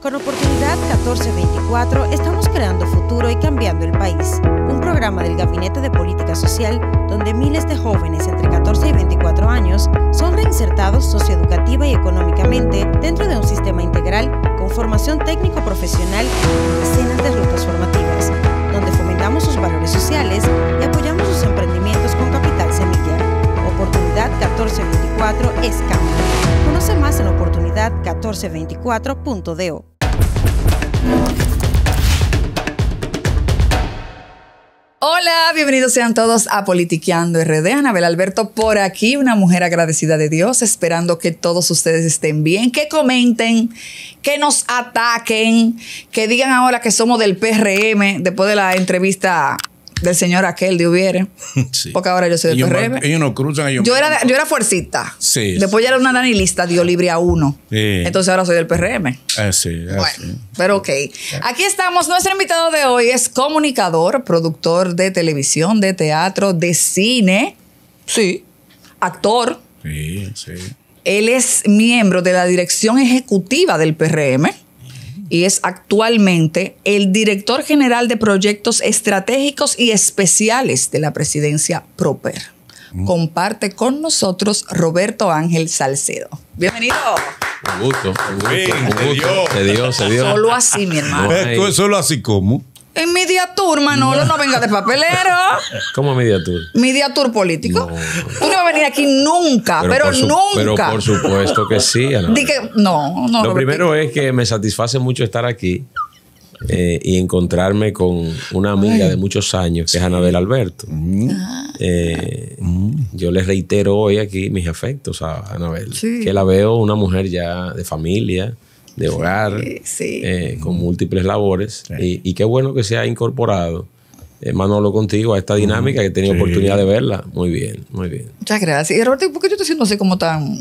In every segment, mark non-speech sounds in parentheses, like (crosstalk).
Con Oportunidad 1424 estamos creando futuro y cambiando el país, un programa del Gabinete de Política Social donde miles de jóvenes entre 14 y 24 años son reinsertados socioeducativa y económicamente dentro de un sistema integral con formación técnico-profesional y decenas de rutas formativas, donde fomentamos sus valores sociales y apoyamos sus emprendimientos con capital semilla. Oportunidad 1424 es cambio más en la oportunidad 1424.do. Hola, bienvenidos sean todos a Politiqueando RD. Anabel Alberto por aquí, una mujer agradecida de Dios, esperando que todos ustedes estén bien, que comenten, que nos ataquen, que digan ahora que somos del PRM después de la entrevista del señor aquel de Ubiere, (laughs) Porque ahora yo soy del PRM. Ellos, no cruzan, yo, era, yo era Sí. Después ya era una danilista, dio libre a uno. Entonces ahora soy del PRM. Ah, ah, bueno, pero ok. Aquí estamos. Nuestro invitado de hoy es comunicador, productor de televisión, de teatro, de cine. Sí. Actor. Sí, sí. Él es miembro de la dirección ejecutiva del PRM y es actualmente el director general de proyectos estratégicos y especiales de la presidencia Proper. Mm. Comparte con nosotros Roberto Ángel Salcedo. Bienvenido. Un gusto, un gusto, Se dio, se dio. Solo así, mi hermano. Solo así como. En Media Tour, Manolo, no, venga de papelero. (laughs) ¿Cómo Media Tour? Media Tour político. No. Tú no vas a venir aquí nunca, pero, nunca. Pero por supuesto que sí. Ana. no, Lo primero es que me satisface mucho estar aquí eh, y encontrarme con una amiga de muchos años, que es Anabel Alberto. Mm. Ah. Eh, mm. Yo les reitero hoy aquí mis afectos a Anabel, que la veo una mujer ya de familia de hogar, eh, con múltiples labores. Y, qué bueno que se ha incorporado, eh, Manolo, contigo a esta dinámica que he tenido oportunidad de verla. Muy bien, muy bien. Muchas gracias. Y Roberto, ¿por qué yo te siento así como tan.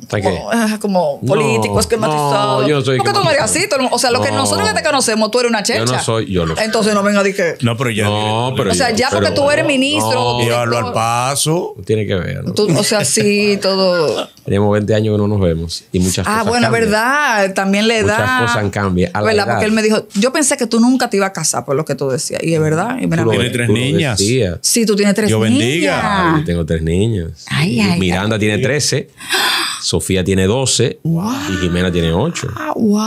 Como, ah, político, esquematizado? No, yo soy. Porque tú no eres así. o sea, lo que nosotros ya te conocemos, tú eres una checha. Yo soy, yo lo Entonces no venga a decir que. No, pero ya. o sea, ya porque tú eres ministro. No, hablo al paso. Tiene que ver. Tú, o sea, sí, todo. (laughs) Tenemos 20 años que no nos vemos y muchas ah, cosas cosas. Ah, bueno, verdad. También le da. Muchas cosas cambian. A ¿Verdad? Porque él me dijo, yo pensé que tú nunca te ibas a casar por lo que tú decías. Y es verdad. Y tú tienes tres tú niñas. Sí, tú tienes tres niñas. Yo bendiga. yo tengo tres niños. Ay, ay, Miranda tiene 13. Sofía tiene 12 y Jimena tiene 8. ¡Wow!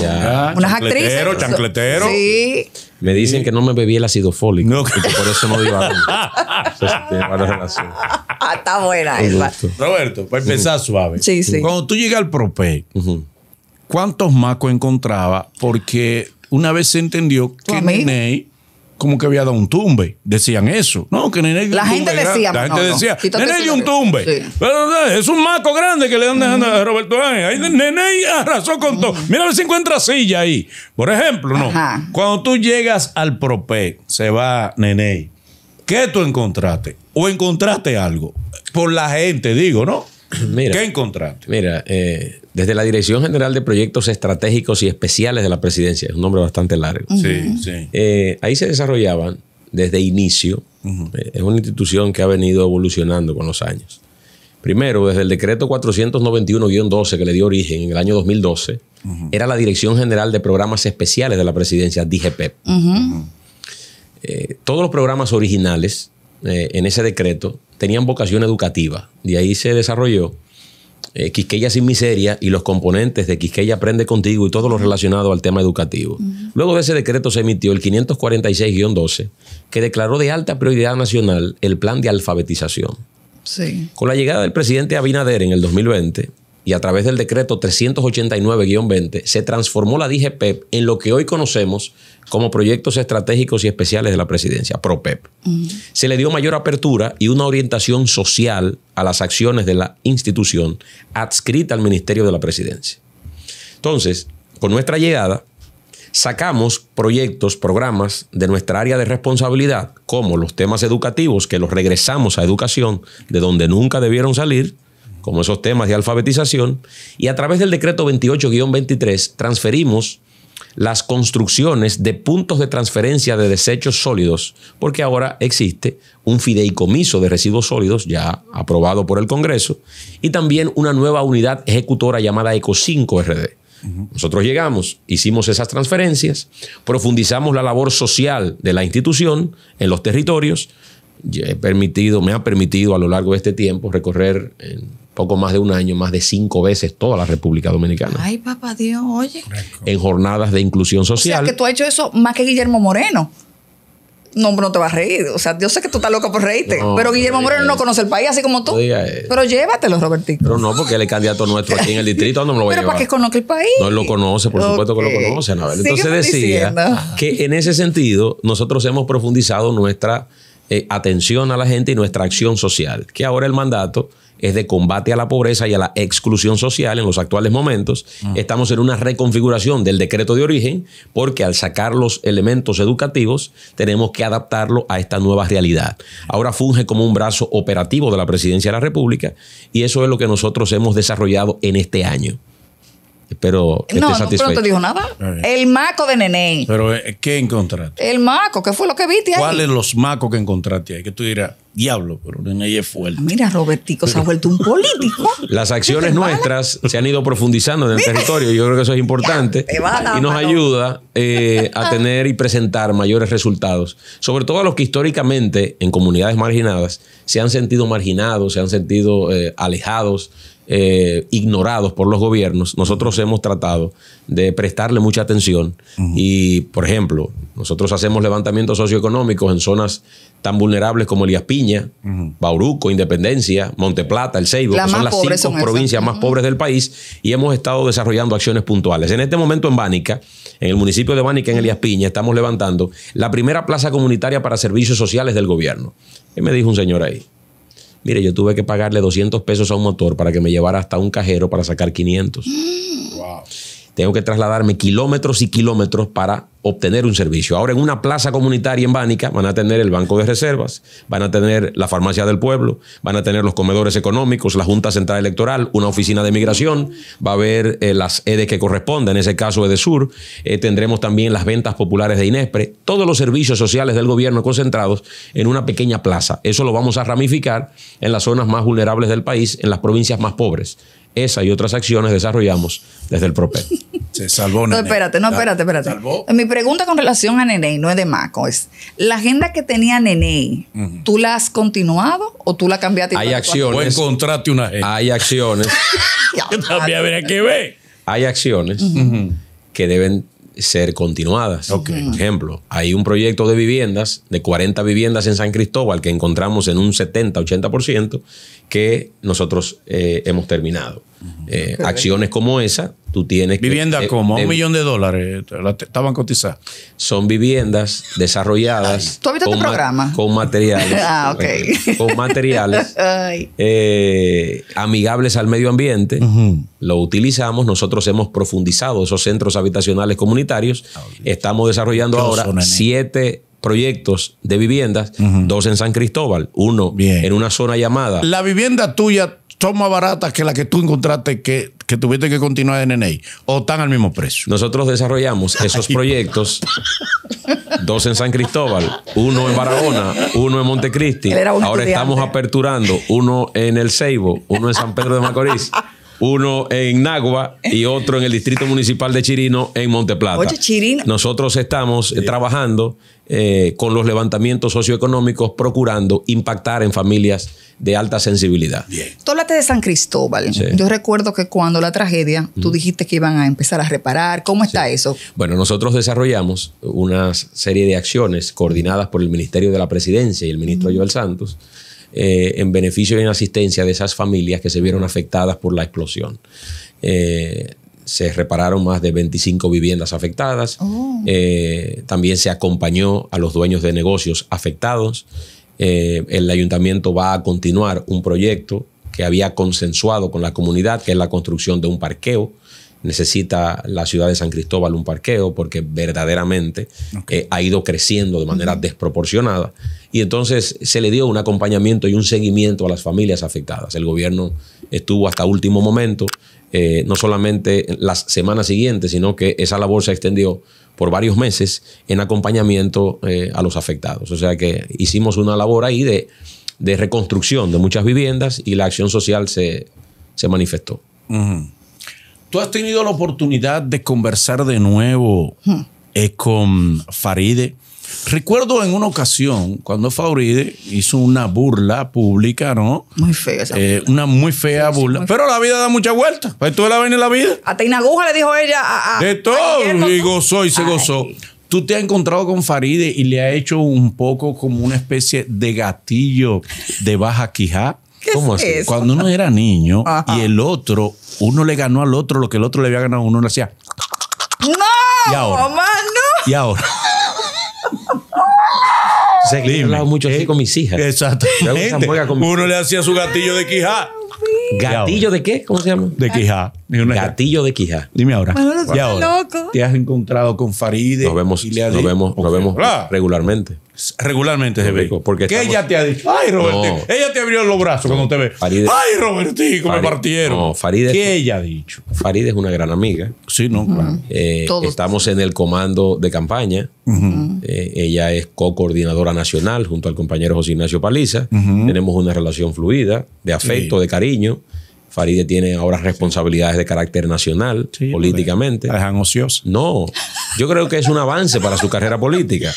Ya. Ah, Unas actrices. Chancletero, chancletero. Sí. Me dicen que no me bebí el ácido fólico. No. que por eso no (laughs) digo Ah, está buena esa. Roberto, para empezar suave. Sí, sí. Cuando tú llegas al Prope, ¿cuántos macos encontraba? Porque una vez se entendió que Nene como que había dado un tumbe. Decían eso. No, que Nene La gente decía, La gente decía, Nene dio un tumbe. es un maco grande que le dan dejando a Roberto Ángel. Ahí Nene arrasó con todo. Mira a ver si encuentra silla ahí. Por ejemplo, no. Cuando tú llegas al propé, se va Nene. ¿Qué tú encontraste? ¿O encontraste algo? Por la gente, digo, ¿no? Mira, ¿Qué encontraste? Mira, eh, desde la Dirección General de Proyectos Estratégicos y Especiales de la Presidencia, es un nombre bastante largo. Sí, sí. Eh, ahí se desarrollaban desde inicio. Eh, es una institución que ha venido evolucionando con los años. Primero, desde el decreto 491-12 que le dio origen en el año 2012, era la Dirección General de Programas Especiales de la Presidencia, DGPEP. Eh, todos los programas originales en ese decreto tenían vocación educativa. y ahí se desarrolló eh, Quisqueya sin miseria y los componentes de Quisqueya Aprende Contigo y todo lo relacionado al tema educativo. Luego de ese decreto se emitió el 546-12, que declaró de alta prioridad nacional el plan de alfabetización. Con la llegada del presidente Abinader en el 2020, y a través del decreto 389-20 se transformó la DGPEP en lo que hoy conocemos como proyectos estratégicos y especiales de la presidencia, PROPEP. Se le dio mayor apertura y una orientación social a las acciones de la institución adscrita al Ministerio de la Presidencia. Entonces, con nuestra llegada, sacamos proyectos, programas de nuestra área de responsabilidad, como los temas educativos, que los regresamos a educación, de donde nunca debieron salir, como esos temas de alfabetización, y a través del decreto 28-23 transferimos las construcciones de puntos de transferencia de desechos sólidos, porque ahora existe un fideicomiso de residuos sólidos ya aprobado por el Congreso y también una nueva unidad ejecutora llamada ECO5RD. Nosotros llegamos, hicimos esas transferencias, profundizamos la labor social de la institución en los territorios. He permitido, me ha permitido a lo largo de este tiempo recorrer en poco más de un año, más de cinco veces toda la República Dominicana. Ay, papá Dios, oye. En jornadas de inclusión social. O sea, que tú has hecho eso más que Guillermo Moreno. No, no te vas a reír. O sea, yo sé que tú estás loca por reírte, pero Guillermo Moreno no conoce el país así como tú. pero llévatelo, Robertito. Pero no, porque él es candidato nuestro aquí en el distrito, no me lo voy a Pero para que conozca el país. No, él lo conoce, por supuesto que lo conoce, Entonces decía que en ese sentido nosotros hemos profundizado nuestra eh, atención a la gente y nuestra acción social, que ahora el mandato es de combate a la pobreza y a la exclusión social en los actuales momentos. Mm. Estamos en una reconfiguración del decreto de origen porque al sacar los elementos educativos tenemos que adaptarlo a esta nueva realidad. Ahora funge como un brazo operativo de la Presidencia de la República y eso es lo que nosotros hemos desarrollado en este año pero no, pero no te dijo nada. El maco de Nené. Pero, eh, ¿qué encontraste? El maco, ¿qué fue lo que viste ahí? ¿Cuáles los macos que encontraste ahí? Que tú dirás, diablo, pero Nené es fuerte. Mira, Robertico se ha vuelto un político. (laughs) Las acciones nuestras se han ido profundizando en el territorio. Yo creo que eso es importante. y nos ayuda eh, a tener y presentar mayores resultados. Sobre todo a los que históricamente en comunidades marginadas se han sentido marginados, se han sentido eh, alejados eh, ignorados por los gobiernos, nosotros hemos tratado de prestarle mucha atención y, por ejemplo, nosotros hacemos levantamientos socioeconómicos en zonas tan vulnerables como Elías Piña, Bauruco, Independencia, Monteplata, El Seibo, que son las cinco provincias más pobres del país y hemos estado desarrollando acciones puntuales. En este momento en Bánica, en el municipio de Bánica, en Elías Piña, estamos levantando la primera plaza comunitaria para servicios sociales del gobierno. ¿Qué me dijo un señor ahí? Mire, yo tuve que pagarle 200 pesos a un motor para que me llevara hasta un cajero para sacar 500. Wow tengo que trasladarme kilómetros y kilómetros para obtener un servicio. Ahora en una plaza comunitaria en Bánica van a tener el banco de reservas, van a tener la farmacia del pueblo, van a tener los comedores económicos, la Junta Central Electoral, una oficina de migración, va a haber eh, las EDES que corresponden, en ese caso EDESUR, Sur eh, tendremos también las ventas populares de INESPRE, todos los servicios sociales del gobierno concentrados en una pequeña plaza. Eso lo vamos a ramificar en las zonas más vulnerables del país, en las provincias más pobres. Esa y otras acciones desarrollamos desde el PROPET. (laughs) Se salvó Nene. No, espérate, no, espérate, espérate. Mi pregunta con relación a Nene, no es de Maco, es la agenda que tenía Nene, ¿tú la has continuado o tú la cambiaste? Hay acciones. O encontraste una agenda. Hay acciones. También habría que ver. Hay acciones que deben ser continuadas. Por ejemplo, hay un proyecto de viviendas, de 40 viviendas en San Cristóbal, que encontramos en un 70-80%, que nosotros eh, hemos terminado. Eh, acciones como esa, tú tienes Vivienda eh, como, un millón de dólares, estaban cotizadas. Son viviendas desarrolladas. ¿Tú este programa? con materiales. (laughs) ah, ok. Con materiales (laughs) eh, amigables al medio ambiente. Lo utilizamos. Nosotros hemos profundizado esos centros habitacionales comunitarios. Ah, Estamos desarrollando ahora siete proyectos de viviendas, dos en San Cristóbal, uno en una zona llamada. La vivienda tuya son más baratas que las que tú encontraste que, tuviste que continuar en NNA o están al mismo precio. Nosotros desarrollamos esos proyectos, dos en San Cristóbal, uno en Barahona, uno en Montecristi. Ahora estamos aperturando uno en El Ceibo, uno en San Pedro de Macorís uno en Nagua y otro en el Distrito Municipal de Chirino en Monteplata. Oye, Chirino. Nosotros estamos trabajando eh, con los levantamientos socioeconómicos, procurando impactar en familias de alta sensibilidad. Bien. de San Cristóbal. Yo recuerdo que cuando la tragedia, tú dijiste que iban a empezar a reparar. ¿Cómo está eso? Bueno, nosotros desarrollamos una serie de acciones coordinadas por el Ministerio de la Presidencia y el ministro Joel Santos. Eh, en beneficio y en asistencia de esas familias que se vieron afectadas por la explosión. Eh, se repararon más de 25 viviendas afectadas. Oh. Eh, también se acompañó a los dueños de negocios afectados. Eh, el ayuntamiento va a continuar un proyecto que había consensuado con la comunidad, que es la construcción de un parqueo. Necesita la ciudad de San Cristóbal un parqueo porque verdaderamente eh, ha ido creciendo de manera desproporcionada. Y entonces se le dio un acompañamiento y un seguimiento a las familias afectadas. El gobierno estuvo hasta último momento eh, no solamente las semanas siguientes, sino que esa labor se extendió por varios meses en acompañamiento eh, a los afectados. O sea que hicimos una labor ahí de, reconstrucción de muchas viviendas y la acción social se, manifestó. Tú has tenido la oportunidad de conversar de nuevo hmm. eh, con Faride Recuerdo en una ocasión cuando Fauride hizo una burla pública, ¿no? Muy fea esa eh, Una muy fea burla. Pero la vida da mucha vuelta. Para pues, la vaina la vida. Hasta Inaguja le dijo ella a. de todo. y gozó y se gozó. Tú te has encontrado con Faride y le ha hecho un poco como una especie de gatillo de baja quijá. ¿Cómo es Eso? Cuando uno era niño y el otro, uno le ganó al otro lo que el otro le había ganado a uno, le hacía. ¡No! no. Y ahora sé que yo hablado mucho así eh, con mis hijas. Exacto. Uno le hacía su gatillo de quijá. ¿Gatillo de qué? ¿Cómo se llama? De quijá. Gatillo de quijá. Dime ahora. ¿Y ahora? Loco. ¿Te has encontrado con Faride? Nos vemos, nos vemos, nos vemos regularmente. Regularmente se ve. ¿Qué ella te ha dicho? Ay, Robertico. Ella te abrió los brazos cuando te ve. Ay, Robertico, Faride. me partieron. No, Faride. ¿Qué ella ha dicho? Faride es una gran amiga. Sí, no, claro. Eh, estamos en el comando de campaña. Uh eh, ella es co-coordinadora nacional junto al compañero José Ignacio Paliza. Tenemos una relación fluida, de afecto, de cariño. Faride tiene ahora responsabilidades de carácter nacional, políticamente. La dejan No, yo creo que es un avance para su carrera política.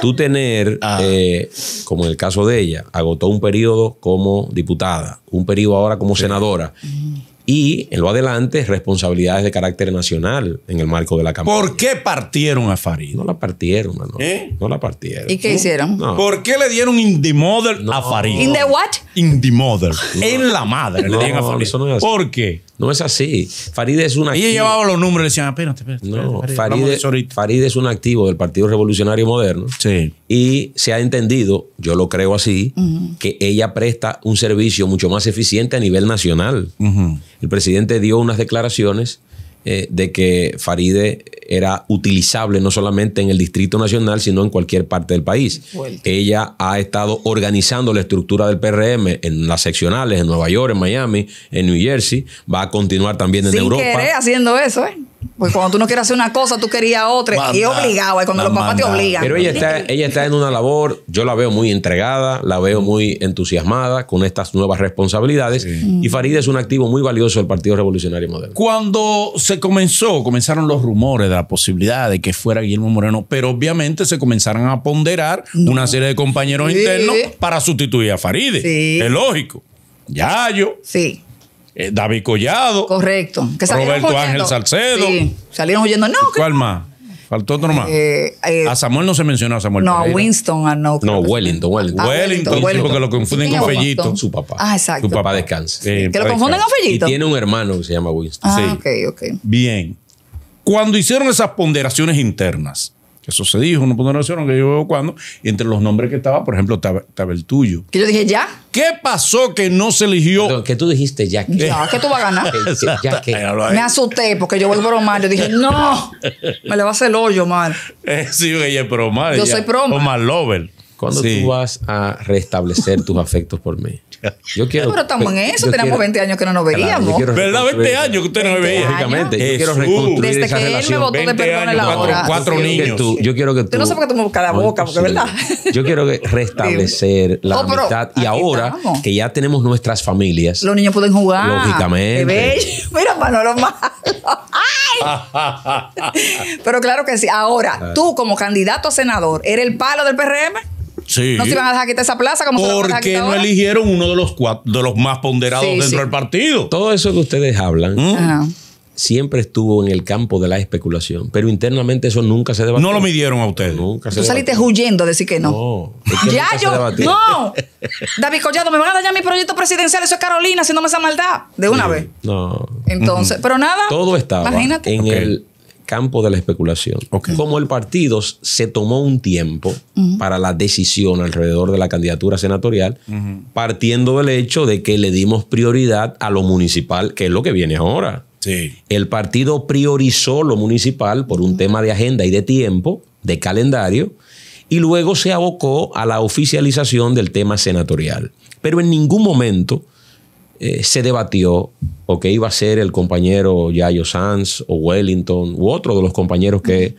Tú tener, ah. eh, como en el caso de ella, agotó un periodo como diputada, un periodo ahora como senadora. Mm y en lo adelante responsabilidades de carácter nacional en el marco de la campaña. ¿Por qué partieron a Farid? No la partieron, ¿Eh? No la partieron. ¿Y qué hicieron? ¿Por qué le dieron in the a Farid? ¿In the what? In the En la madre le dieron a Farid. es así. ¿Por qué? No es así. Farid es un activo. Y llevaba los números y decían, espérate, espérate. No, Farid, es un activo del Partido Revolucionario Moderno. Sí. Y se ha entendido, yo lo creo así, que ella presta un servicio mucho más eficiente a nivel nacional el presidente dio unas declaraciones eh, de que Faride era utilizable no solamente en el Distrito Nacional, sino en cualquier parte del país. Ella ha estado organizando la estructura del PRM en las seccionales, en Nueva York, en Miami, en New Jersey. Va a continuar también en Europa. haciendo eso, ¿eh? Porque cuando tú no quieres hacer una cosa, tú querías otra. y obligado, es cuando los papás te obligan. Pero ella está, en una labor, yo la veo muy entregada, la veo muy entusiasmada con estas nuevas responsabilidades. Y Faride es un activo muy valioso del Partido Revolucionario Moderno. Cuando se comenzó, comenzaron los rumores de la posibilidad de que fuera Guillermo Moreno, pero obviamente se comenzaron a ponderar una serie de compañeros internos para sustituir a Faride. Sí. Es lógico. Yayo. Sí. Eh, David Collado. Correcto. Roberto Ángel Salcedo. Sí, salieron huyendo. No, ¿Cuál más? Faltó otro más. Eh, eh, a Samuel no se mencionó a Samuel. No, a Winston, a ah, no. No, ah, Wellington, Wellington. Wellington, Wellington. porque lo confunden con Fellito. Su papá. Ah, exacto. Su papá descansa. que lo confunden con Fellito. Y tiene un hermano que se llama Winston. Ah, ok, ok. Bien. Cuando hicieron esas ponderaciones internas, eso se dijo, una relación aunque yo veo cuándo. Y entre los nombres que estaba, por ejemplo, estaba, el tuyo. Que yo dije ya. ¿Qué pasó que no se eligió? Pero que tú dijiste ya que. Eh. que tú vas a ganar. (laughs) Me asusté porque yo vuelvo Omar. Yo dije, no, me le va a hacer el hoyo, Omar. (laughs) Eh, sí, ella es Omar. Yo soy pro. Omar Lover. ¿Cuándo tú vas a restablecer tus afectos por mí? (laughs) Yo quiero, pero estamos en pues, eso, tenemos 20 años que no nos veíamos. ¿Verdad? 20 años que usted no me veía. Exactamente. Yo quiero reconstruir Desde que relación. él me votó de perdón en la cuatro, Cuatro niños. yo quiero que tú. Yo no sé por qué tú me buscas la boca, porque es verdad. Yo quiero (laughs) restablecer la amistad. Y ahora que ya tenemos nuestras familias. Los niños pueden jugar. Lógicamente. Bebé. (laughs) Mira, Manolo Malo. ¡Ay! pero claro que sí. Ahora, tú como candidato a senador, ¿eres el palo del PRM? No se iban a dejar quitar esa plaza como Porque no eligieron uno de los de los más ponderados dentro del partido. Todo eso que ustedes hablan. Mm. siempre estuvo en el campo de la especulación, pero internamente eso nunca se debatió. No lo midieron a ustedes. Nunca Tú saliste huyendo a decir que no. ya yo. No. David Collado, me van a dañar mi proyecto presidencial. Eso es Carolina, si no me esa maldad. De una vez. No. Entonces, pero nada. Todo estaba. En el campo de la especulación. Como el partido se tomó un tiempo para la decisión alrededor de la candidatura senatorial, partiendo del hecho de que le dimos prioridad a lo municipal, que es lo que viene ahora. Sí. El partido priorizó lo municipal por un tema de agenda y de tiempo, de calendario, y luego se abocó a la oficialización del tema senatorial. Pero en ningún momento eh, se debatió o que iba a ser el compañero Yayo Sanz o Wellington u otro de los compañeros que eh,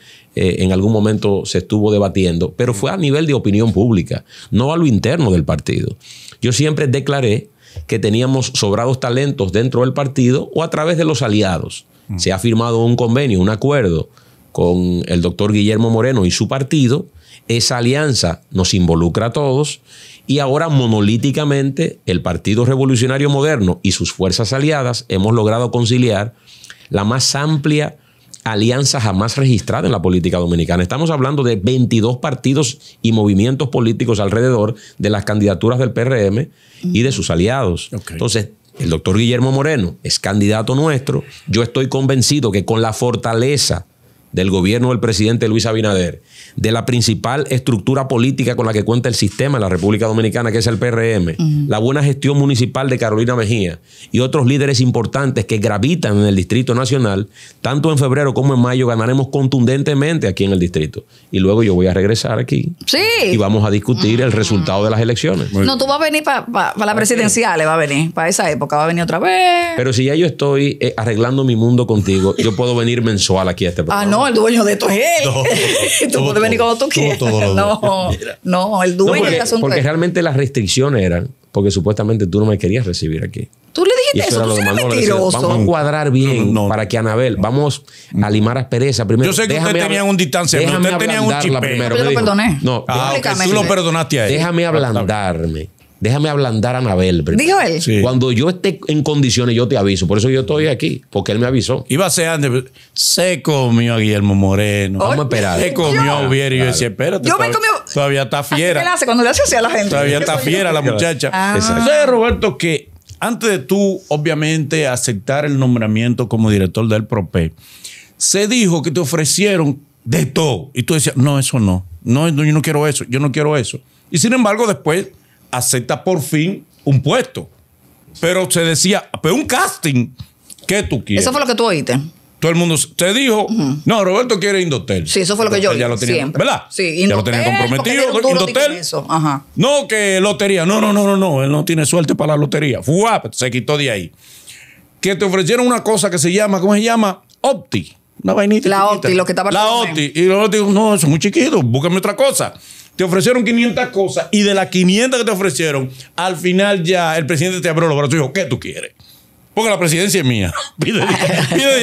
en algún momento se estuvo debatiendo, pero fue a nivel de opinión pública, no a lo interno del partido. Yo siempre declaré que teníamos sobrados talentos dentro del partido o a través de los aliados. Mm. Se ha firmado un convenio, un acuerdo con el doctor Guillermo Moreno y su partido. Esa alianza nos involucra a todos y ahora monolíticamente el Partido Revolucionario Moderno y sus fuerzas aliadas hemos logrado conciliar la más amplia alianza jamás registrada en la política dominicana. Estamos hablando de 22 partidos y movimientos políticos alrededor de las candidaturas del PRM y de sus aliados. Entonces, el doctor Guillermo Moreno es candidato nuestro. Yo estoy convencido que con la fortaleza del gobierno del presidente Luis Abinader, de la principal estructura política con la que cuenta el sistema en la República Dominicana, que es el PRM, la buena gestión municipal de Carolina Mejía y otros líderes importantes que gravitan en el Distrito Nacional, tanto en febrero como en mayo ganaremos contundentemente aquí en el distrito. Y luego yo voy a regresar aquí sí. y vamos a discutir el resultado de las elecciones. No, tú vas a venir para las presidenciales, eh, va a venir, para esa época, va a venir otra vez. Pero si ya yo estoy eh, arreglando mi mundo contigo, yo puedo venir mensual aquí a este ah, programa. Ah, no, el dueño de esto es él. No, tú puedes venir como tú quieras. no, no, el dueño no, porque, asunto Porque realmente las restricciones eran porque supuestamente tú no me querías recibir aquí. Tú le dijiste eso, eso tú eres mentiroso. Vamos a cuadrar bien para que Anabel, vamos a limar aspereza primero. Yo sé que ustedes tenían un distanciamiento, ustedes tenían un chipeo. yo lo perdoné. No, ah, tú lo perdonaste a él. Déjame ah, ablandarme déjame ablandar a Anabel. Primero. Dijo él. Cuando yo esté en condiciones, yo te aviso. Por eso yo estoy aquí, porque él me avisó. Iba a ser antes, se comió a Guillermo Moreno. Vamos a esperar. Se comió a Ubier y yo decía, espérate. Yo me comí. Todavía está fiera. ¿Qué hace cuando le hace así a la gente? Todavía está fiera la muchacha. Ah. Roberto, que antes de tú, obviamente, aceptar el nombramiento como director del PROPE, se dijo que te ofrecieron de todo. Y tú decías, no, eso no. No, yo no quiero eso, yo no quiero eso. Y sin embargo, después acepta por fin un puesto. Pero se decía, pero un casting, ¿qué tú quieres? Eso fue lo que tú oíste. Todo el mundo te dijo, no, Roberto quiere Indotel. Sí, eso fue lo que yo ya lo tenía, ¿Verdad? Sí, Indotel, ya lo tenía comprometido. Indotel. No, que lotería. No, no, no, no, no. Él no tiene suerte para la lotería. se quitó de ahí. Que te ofrecieron una cosa que se llama, ¿cómo se llama? Opti. Una vainita. La OTI, lo que estaba La OTI. Y luego digo, no, eso es muy chiquito, búscame otra cosa. Te ofrecieron 500 cosas y de las 500 que te ofrecieron, al final ya el presidente te abrió los brazos y dijo, ¿qué tú quieres? Porque la presidencia es mía. (laughs) Pide de,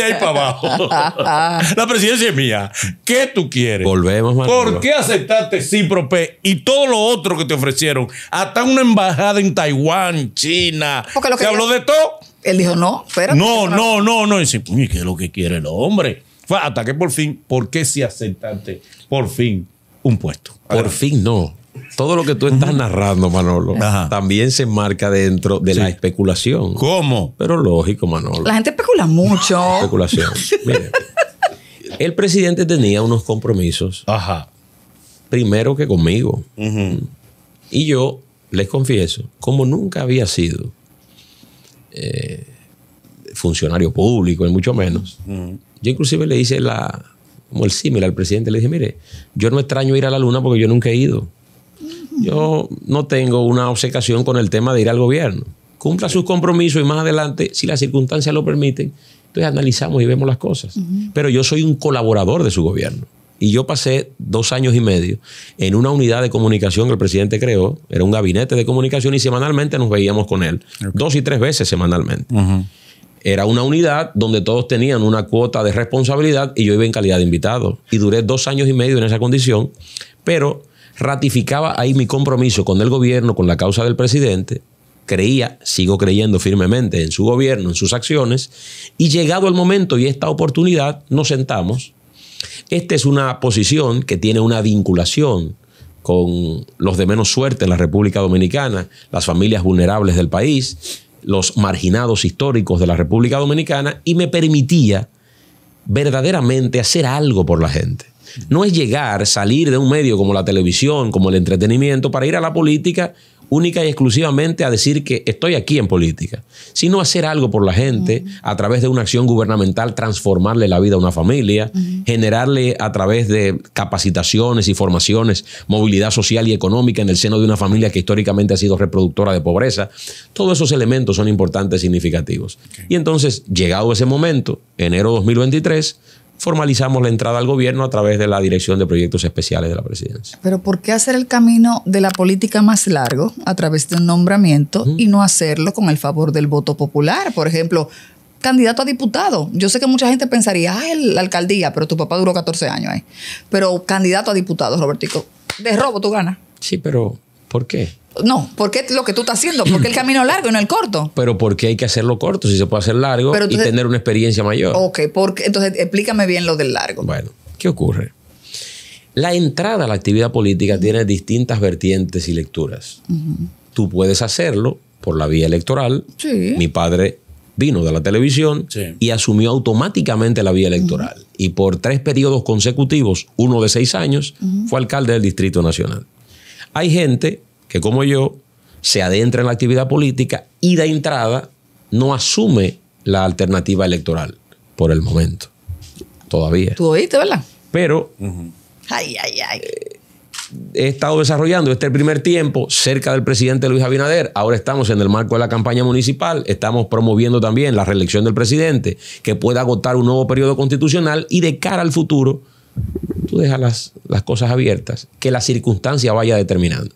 ahí para abajo. (laughs) la presidencia es mía. ¿Qué tú quieres? Volvemos, ¿Por qué aceptaste Cipropé y todo lo otro que te ofrecieron? Hasta una embajada en Taiwán, China. Porque lo que de todo él dijo, no, fuera. No, no, no, no. Y dice, ¿qué es lo que quiere el hombre? Fue hasta que por fin, ¿por qué si aceptaste por fin un puesto? Por fin no. Todo lo que tú estás narrando, Manolo, también se marca dentro de la especulación. ¿Cómo? Pero lógico, Manolo. La gente especula mucho. Especulación. (laughs) Mire, el presidente tenía unos compromisos. Ajá. Primero que conmigo. Y yo les confieso, como nunca había sido eh, funcionario público, y mucho menos. Yo inclusive le hice la, como el símil al presidente, le dije, mire, yo no extraño ir a la luna porque yo nunca he ido. Yo no tengo una obsecación con el tema de ir al gobierno. Cumpla sus compromisos y más adelante, si las circunstancias lo permiten, entonces analizamos y vemos las cosas. Pero yo soy un colaborador de su gobierno. Y yo pasé dos años y medio en una unidad de comunicación que el presidente creó, era un gabinete de comunicación y semanalmente nos veíamos con él, dos y tres veces semanalmente. Era una unidad donde todos tenían una cuota de responsabilidad y yo iba en calidad de invitado. Y duré dos años y medio en esa condición, pero ratificaba ahí mi compromiso con el gobierno, con la causa del presidente. Creía, sigo creyendo firmemente en su gobierno, en sus acciones. Y llegado el momento y esta oportunidad, nos sentamos esta es una posición que tiene una vinculación con los de menos suerte en la República Dominicana, las familias vulnerables del país, los marginados históricos de la República Dominicana y me permitía verdaderamente hacer algo por la gente. No es llegar, salir de un medio como la televisión, como el entretenimiento, para ir a la política única y exclusivamente a decir que estoy aquí en política, sino hacer algo por la gente a través de una acción gubernamental, transformarle la vida a una familia, generarle a través de capacitaciones y formaciones movilidad social y económica en el seno de una familia que históricamente ha sido reproductora de pobreza. Todos esos elementos son importantes, significativos. Y entonces, llegado ese momento, enero 2023, formalizamos la entrada al gobierno a través de la Dirección de Proyectos Especiales de la Presidencia. Pero ¿por qué hacer el camino de la política más largo a través de un nombramiento y no hacerlo con el favor del voto popular? Por ejemplo, candidato a diputado. Yo sé que mucha gente pensaría, ah, la alcaldía, pero tu papá duró 14 años ahí. Pero candidato a diputado, Robertico, de robo tú ganas. Sí, pero ¿por qué? No, ¿por qué lo que tú estás haciendo, ¿Por qué el camino largo y no el corto. (clears throat) Pero ¿por qué hay que hacerlo corto si se puede hacer largo y tener una experiencia mayor? Ok, porque, entonces explícame bien lo del largo. Bueno, ¿qué ocurre? La entrada a la actividad política tiene distintas vertientes y lecturas. Tú puedes hacerlo por la vía electoral. Mi padre vino de la televisión y asumió automáticamente la vía electoral. Y por tres periodos consecutivos, uno de seis años, fue alcalde del Distrito Nacional. Hay gente que como yo se adentra en la actividad política y de entrada no asume la alternativa electoral por el momento. Todavía. Tú oíste, ¿verdad? Pero ay, ay, ay. Eh, he estado desarrollando este primer tiempo cerca del presidente Luis Abinader. Ahora estamos en el marco de la campaña municipal. Estamos promoviendo también la reelección del presidente, que pueda agotar un nuevo periodo constitucional y de cara al futuro, tú dejas las cosas abiertas, que la circunstancia vaya determinando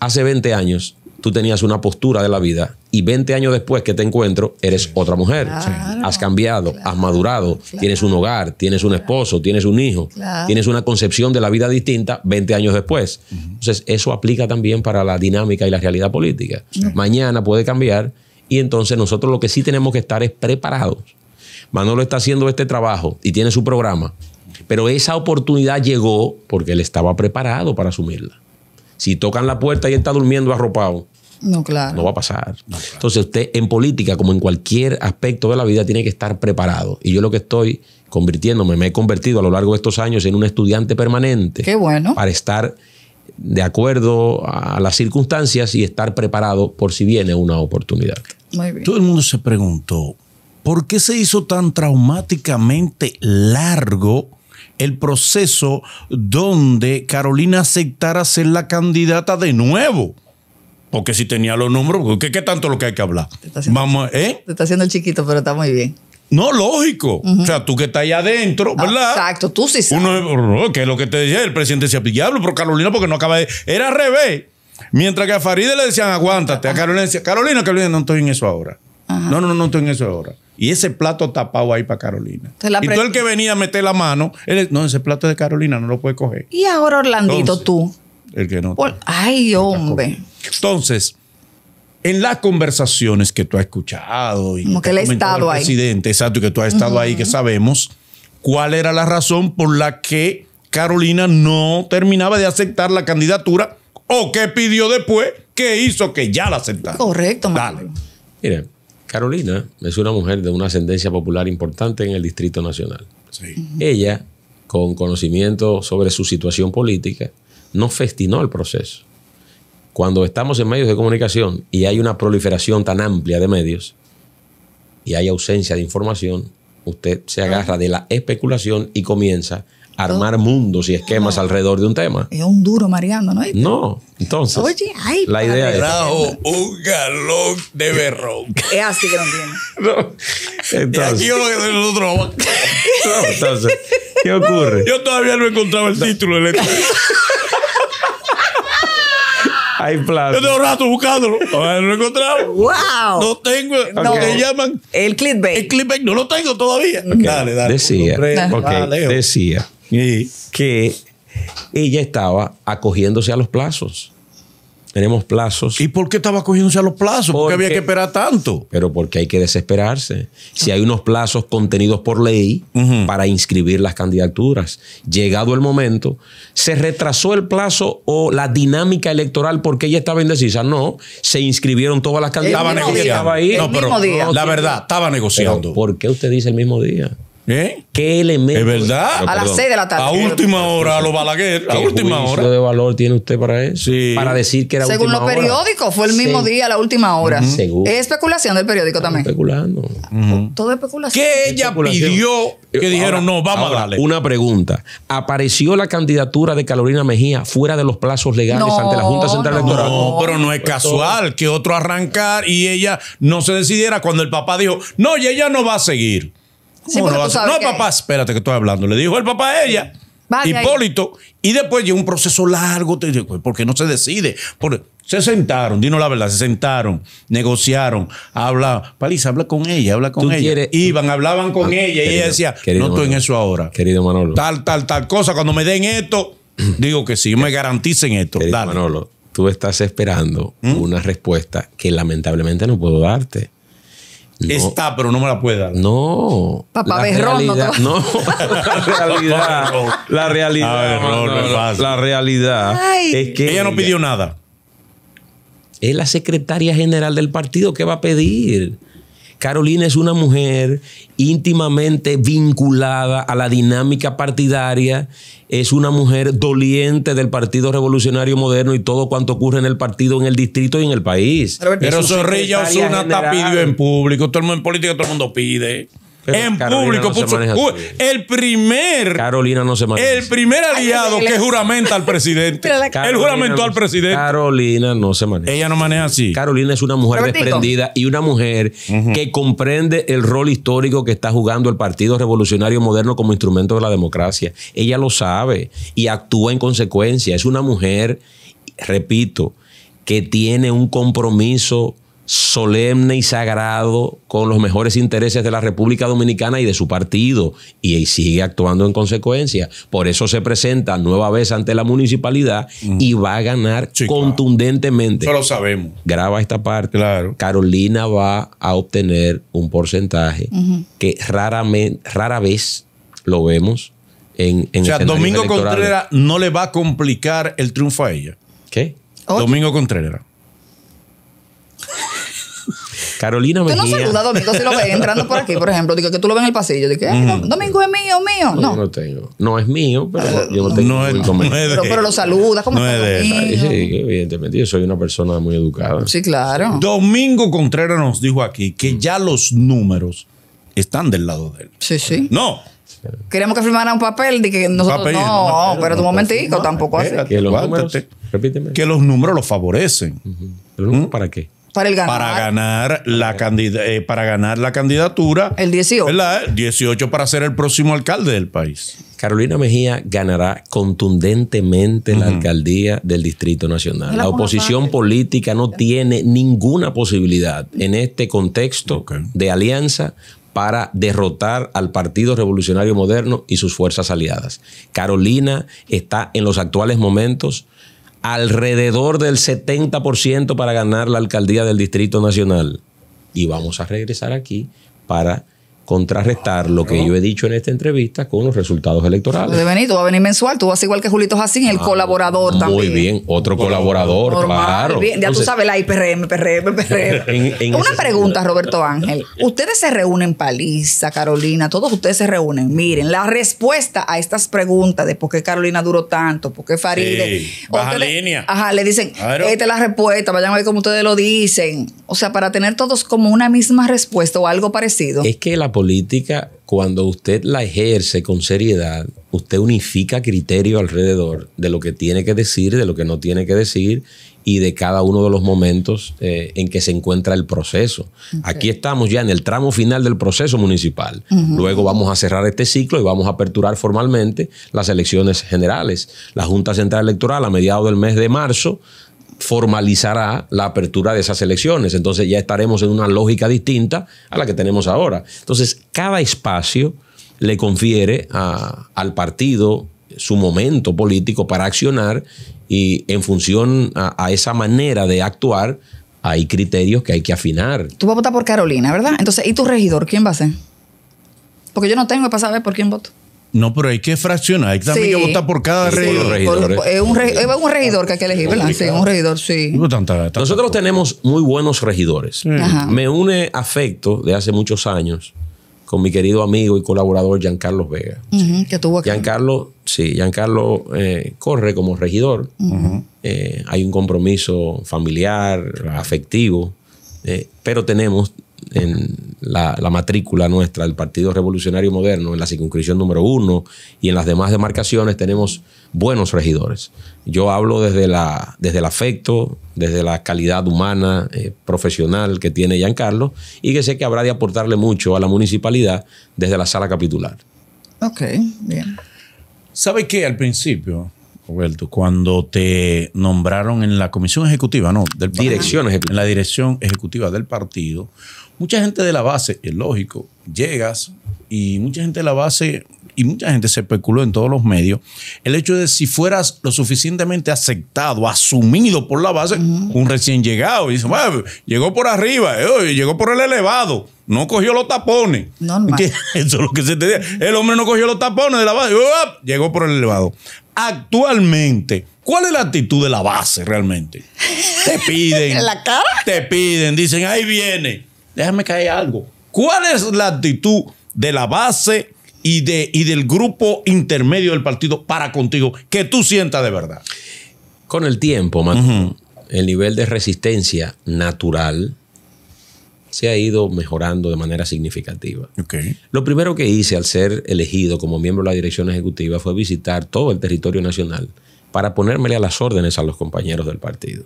hace 20 años tú tenías una postura de la vida y 20 años después que te encuentro eres otra mujer. has cambiado, has madurado, tienes un hogar, tienes un esposo, tienes un hijo, tienes una concepción de la vida distinta 20 años después. Entonces eso aplica también para la dinámica y la realidad política. Mañana puede cambiar y entonces nosotros lo que sí tenemos que estar es preparados. Manolo está haciendo este trabajo y tiene su programa, pero esa oportunidad llegó porque él estaba preparado para asumirla. Si tocan la puerta y él está durmiendo arropado, no, claro. No va a pasar. Entonces, usted en política, como en cualquier aspecto de la vida, tiene que estar preparado. Y yo lo que estoy convirtiéndome, me he convertido a lo largo de estos años en un estudiante permanente. Qué bueno. Para estar de acuerdo a las circunstancias y estar preparado por si viene una oportunidad. Muy bien. Todo el mundo se preguntó, ¿por qué se hizo tan traumáticamente largo el proceso donde Carolina aceptara ser la candidata de nuevo. Porque si tenía los números, ¿qué, qué tanto lo que hay que hablar? Te está haciendo, Vamos, ¿eh? chiquito, pero está muy bien. No, lógico. O sea, tú que estás ahí adentro, ah, ¿verdad? Exacto, tú sí Uno, oh, que es lo que te decía, el presidente decía, pues, diablo, pero Carolina, porque no acaba de. Era al revés. Mientras que a Faride le decían, aguántate. A Carolina Carolina, Carolina, no estoy en eso ahora. No, no, no estoy en eso ahora. Y ese plato tapado ahí para Carolina. Y tú el que venía a meter la mano, él, no, ese plato de Carolina no lo puede coger. Y ahora Orlandito tú. El que no. ay, hombre. Entonces, en las conversaciones que tú has escuchado y Como que, que le estado ahí. presidente, exacto, que tú has estado ahí, que sabemos cuál era la razón por la que Carolina no terminaba de aceptar la candidatura o qué pidió después, qué hizo que ya la aceptara. Correcto, Vale. Mira, Carolina es una mujer de una ascendencia popular importante en el Distrito Nacional. Ella, con conocimiento sobre su situación política, no festinó el proceso. Cuando estamos en medios de comunicación y hay una proliferación tan amplia de medios y hay ausencia de información, usted se agarra de la especulación y comienza a armar mundos y esquemas alrededor de un tema. Es un duro mariano, ¿no? No, entonces. Oye, ay, la idea trajo un galón de berrón. (laughs) Es así que no tiene. (laughs) no. Entonces. Y aquí yo lo no, entonces, ¿qué ocurre? Yo todavía no encontraba el título del (laughs) Hay plata. Yo tengo rato buscándolo. No lo he encontrado. ¡Wow! No tengo. No. okay. llaman. El clickbait. El clickbait no lo tengo todavía. Dale, dale. Decía. Decía que ella estaba acogiéndose a los plazos. Tenemos plazos. ¿Y por qué estaba acogiéndose a los plazos? ¿Por qué había que esperar tanto? Pero porque hay que desesperarse. Si hay unos plazos contenidos por ley para inscribir las candidaturas, llegado el momento, ¿se retrasó el plazo o la dinámica electoral porque ella estaba indecisa? No, se inscribieron todas las candidaturas. Estaba negociando. Estaba ahí. la verdad, estaba negociando. ¿Por qué usted dice el mismo día? ¿Eh? ¿Qué elemento? Es verdad. a las 6 de la tarde. A última hora, a los Balaguer. A última hora. de valor tiene usted para eso? Sí. Para decir que era Según los periódicos, fue el mismo día, la última hora. Es especulación del periódico también. Especulando. Todo especulación. ¿Qué ella pidió que dijeron, no, vamos a darle? Una pregunta. ¿Apareció la candidatura de Carolina Mejía fuera de los plazos legales ante la Junta Central Electoral? No, pero no es pues casual que otro arrancar y ella no se decidiera cuando el papá dijo, no, y ella no va a seguir no, papá, espérate que estoy hablando. Le dijo el papá a ella, Hipólito, y después llegó un proceso largo, porque no se decide. se sentaron, dino la verdad, se sentaron, negociaron, habla, Paliza, habla con ella, habla con ella. Iban, hablaban con ah, ella y ella decía, no estoy en eso ahora. Querido Manolo. Tal, tal, tal cosa, cuando me den esto, (clears throat) digo que sí, me garanticen esto. Querido Manolo, tú estás esperando ¿Mm? una respuesta que lamentablemente no puedo darte. Está, pero no me la pueda. No. Papá Berrón. (laughs) No, la realidad. la realidad. La realidad es que. Ella no pidió nada. Es la secretaria general del partido que va a pedir. Carolina es una mujer íntimamente vinculada a la dinámica partidaria, es una mujer doliente del Partido Revolucionario Moderno y todo cuanto ocurre en el partido, en el distrito y en el país. Pero, Zorrilla Osuna está en público, todo el mundo en política, todo el mundo pide en público el primer Carolina no se maneja el primer aliado que juramenta al (laughs) presidente él juramentó al presidente Carolina no se maneja ella no maneja así Carolina es una mujer desprendida y una mujer que comprende el rol histórico que está jugando el Partido Revolucionario Moderno como instrumento de la democracia ella lo sabe y actúa en consecuencia es una mujer repito que tiene un compromiso solemne y sagrado con los mejores intereses de la República Dominicana y de su partido y sigue actuando en consecuencia. Por eso se presenta nueva vez ante la municipalidad y va a ganar contundentemente. Eso lo sabemos. Graba esta parte. Carolina va a obtener un porcentaje que raramente, rara vez lo vemos en, en O sea, Domingo Contreras no le va a complicar el triunfo a ella. ¿Qué? Domingo Contreras. Carolina Mejía. Tú no saludas a Domingo si lo ves entrando por aquí, por ejemplo. Digo que tú lo ves en el pasillo. Digo, mm. Domingo es mío, mío. No, no, tengo. No es mío, pero ah, yo no tengo. No, es, pero, lo saludas como no es Sí, evidentemente. Yo soy una persona muy educada. Sí, claro. Domingo Contreras nos dijo aquí que ya los números están del lado de él. Sí, sí. No. Queremos que firmara un papel de que nosotros no, pero tu momentico tampoco así. Que los números, Que los números lo favorecen. ¿Mm? para qué? Para, ganar. la eh, para ganar la candidatura. El 18. ¿verdad? 18 para ser el próximo alcalde del país. Carolina Mejía ganará contundentemente la alcaldía del Distrito Nacional. La, oposición política no tiene ninguna posibilidad en este contexto de alianza para derrotar al Partido Revolucionario Moderno y sus fuerzas aliadas. Carolina está en los actuales momentos alrededor del 70% para ganar la alcaldía del Distrito Nacional. Y vamos a regresar aquí para contrarrestar lo que yo he dicho en esta entrevista con los resultados electorales. De tú a venir mensual, tú vas igual que Julito Jacín, el ah, colaborador también. Muy bien, otro colaborador, claro. Ya tú sabes la IPRM, PRM, (laughs) PRM. Una pregunta, Roberto Ángel. Ustedes se reúnen, Paliza, Carolina, todos ustedes se reúnen. Miren, la respuesta a estas preguntas de por qué Carolina duró tanto, por qué Faride. Ajá, le dicen, esta es la respuesta, vayan a ver cómo ustedes lo dicen. O sea, para tener todos como una misma respuesta o algo parecido. Es que la política, cuando usted la ejerce con seriedad, usted unifica criterio alrededor de lo que tiene que decir, de lo que no tiene que decir y de cada uno de los momentos eh, en que se encuentra el proceso. Aquí estamos ya en el tramo final del proceso municipal. Luego vamos a cerrar este ciclo y vamos a aperturar formalmente las elecciones generales. La Junta Central Electoral a mediados del mes de marzo formalizará la apertura de esas elecciones. Entonces ya estaremos en una lógica distinta a la que tenemos ahora. Entonces, cada espacio le confiere al partido su momento político para accionar y en función a, a, esa manera de actuar, hay criterios que hay que afinar. Tú vas a votar por Carolina, ¿verdad? Entonces, ¿y tu regidor? ¿Quién va a ser? Porque yo no tengo para saber por quién voto. No, pero hay que fraccionar. Hay también que votar por cada regidor. es, un regidor que hay que elegir, ¿verdad? Sí, un regidor, sí. Nosotros tenemos muy buenos regidores. Me une afecto de hace muchos años con mi querido amigo y colaborador Giancarlo Vega. Giancarlo, sí, Giancarlo eh, corre como regidor. Eh, hay un compromiso familiar, afectivo, eh, pero tenemos en la, matrícula nuestra del Partido Revolucionario Moderno, en la circunscripción número uno y en las demás demarcaciones tenemos buenos regidores. Yo hablo desde, la, desde el afecto, desde la calidad humana, eh, profesional que tiene Giancarlo y que sé que habrá de aportarle mucho a la municipalidad desde la sala capitular. Ok, bien. ¿Sabe qué? Al principio Roberto, cuando te nombraron en la comisión ejecutiva, no, en la dirección ejecutiva del partido, mucha gente de la base, es lógico, llegas y mucha gente de la base y mucha gente se especuló en todos los medios el hecho de si fueras lo suficientemente aceptado, asumido por la base, un recién llegado, y dice, llegó por arriba, eh, llegó por el elevado no cogió los tapones. Normal. (laughs) eso es lo que se te dice. El hombre no cogió los tapones de la base. Llegó por el elevado. Actualmente, ¿cuál es la actitud de la base realmente? Te (laughs) piden. ¿En ¿La cara? Te piden, dicen, ahí viene. Déjame caer algo. ¿Cuál es la actitud de la base y, de, y del grupo intermedio del partido para contigo que tú sientas de verdad? Con el tiempo, el nivel de resistencia natural se ha ido mejorando de manera significativa. Lo primero que hice al ser elegido como miembro de la dirección ejecutiva fue visitar todo el territorio nacional para ponérmele a las órdenes a los compañeros del partido,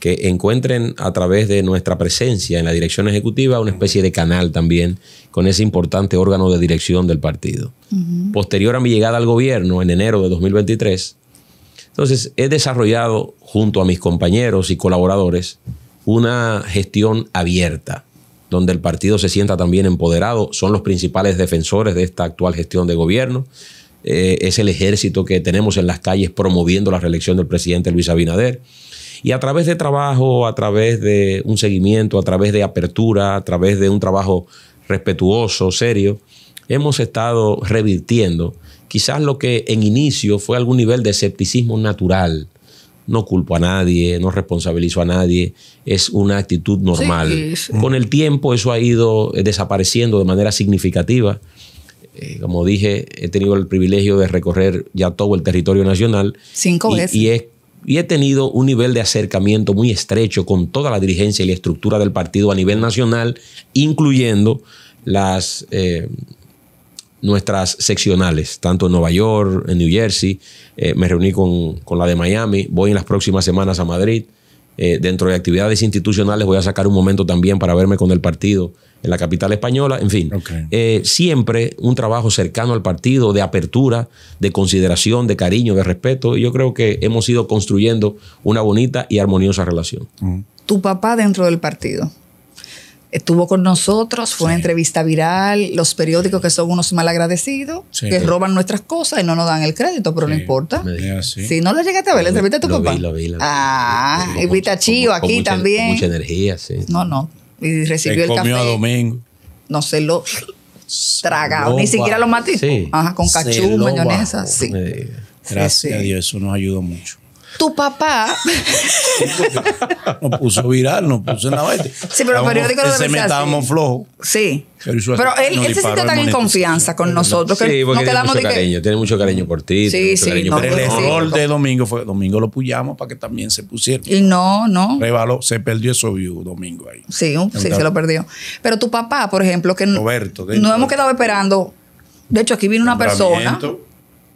que encuentren a través de nuestra presencia en la dirección ejecutiva una especie de canal también con ese importante órgano de dirección del partido. Posterior a mi llegada al gobierno en enero de 2023, entonces he desarrollado junto a mis compañeros y colaboradores una gestión abierta, donde el partido se sienta también empoderado, son los principales defensores de esta actual gestión de gobierno. Eh, es el ejército que tenemos en las calles promoviendo la reelección del presidente Luis Abinader. Y a través de trabajo, a través de un seguimiento, a través de apertura, a través de un trabajo respetuoso, serio, hemos estado revirtiendo quizás lo que en inicio fue algún nivel de escepticismo natural no culpo a nadie, no responsabilizo a nadie, es una actitud normal. Eh. Con el tiempo eso ha ido eh, desapareciendo de manera significativa. Eh, como dije, he tenido el privilegio de recorrer ya todo el territorio nacional. Cinco y, veces. Y he, tenido un nivel de acercamiento muy estrecho con toda la dirigencia y la estructura del partido a nivel nacional, incluyendo las nuestras seccionales, tanto en Nueva York, en New Jersey, eh, me reuní con, la de Miami, voy en las próximas semanas a Madrid. Eh, dentro de actividades institucionales voy a sacar un momento también para verme con el partido en la capital española, en fin. Eh, siempre un trabajo cercano al partido, de apertura, de consideración, de cariño, de respeto. Y yo creo que hemos ido construyendo una bonita y armoniosa relación. Mm. Tu papá dentro del partido estuvo con nosotros, fue una entrevista viral, los periódicos que son unos malagradecidos, agradecidos, que roban nuestras cosas y no nos dan el crédito, pero no importa. Si no lo llegaste a ver, la entrevista a tu lo ah, vi, invita a aquí también. Mucha, energía, sí. No, no. Y recibió el comió café. A domingo. No se lo tragado, ni siquiera lo mató. Ajá, con cachú, mayonesa, sí. Gracias a Dios, eso nos ayudó mucho tu papá. nos puso viral, nos puso en la Sí, pero el periódico lo Ese Se estábamos flojos. Sí. Pero, él, se siente tan en confianza con nosotros que sí, porque nos quedamos tiene mucho cariño, Tiene mucho cariño por ti. Sí, sí. Cariño no, el error de Domingo fue Domingo lo puyamos para que también se pusiera. Y no, no. se perdió eso view Domingo ahí. Sí, sí, se lo perdió. Pero tu papá, por ejemplo, que Roberto, no hemos quedado esperando. De hecho, aquí vino una persona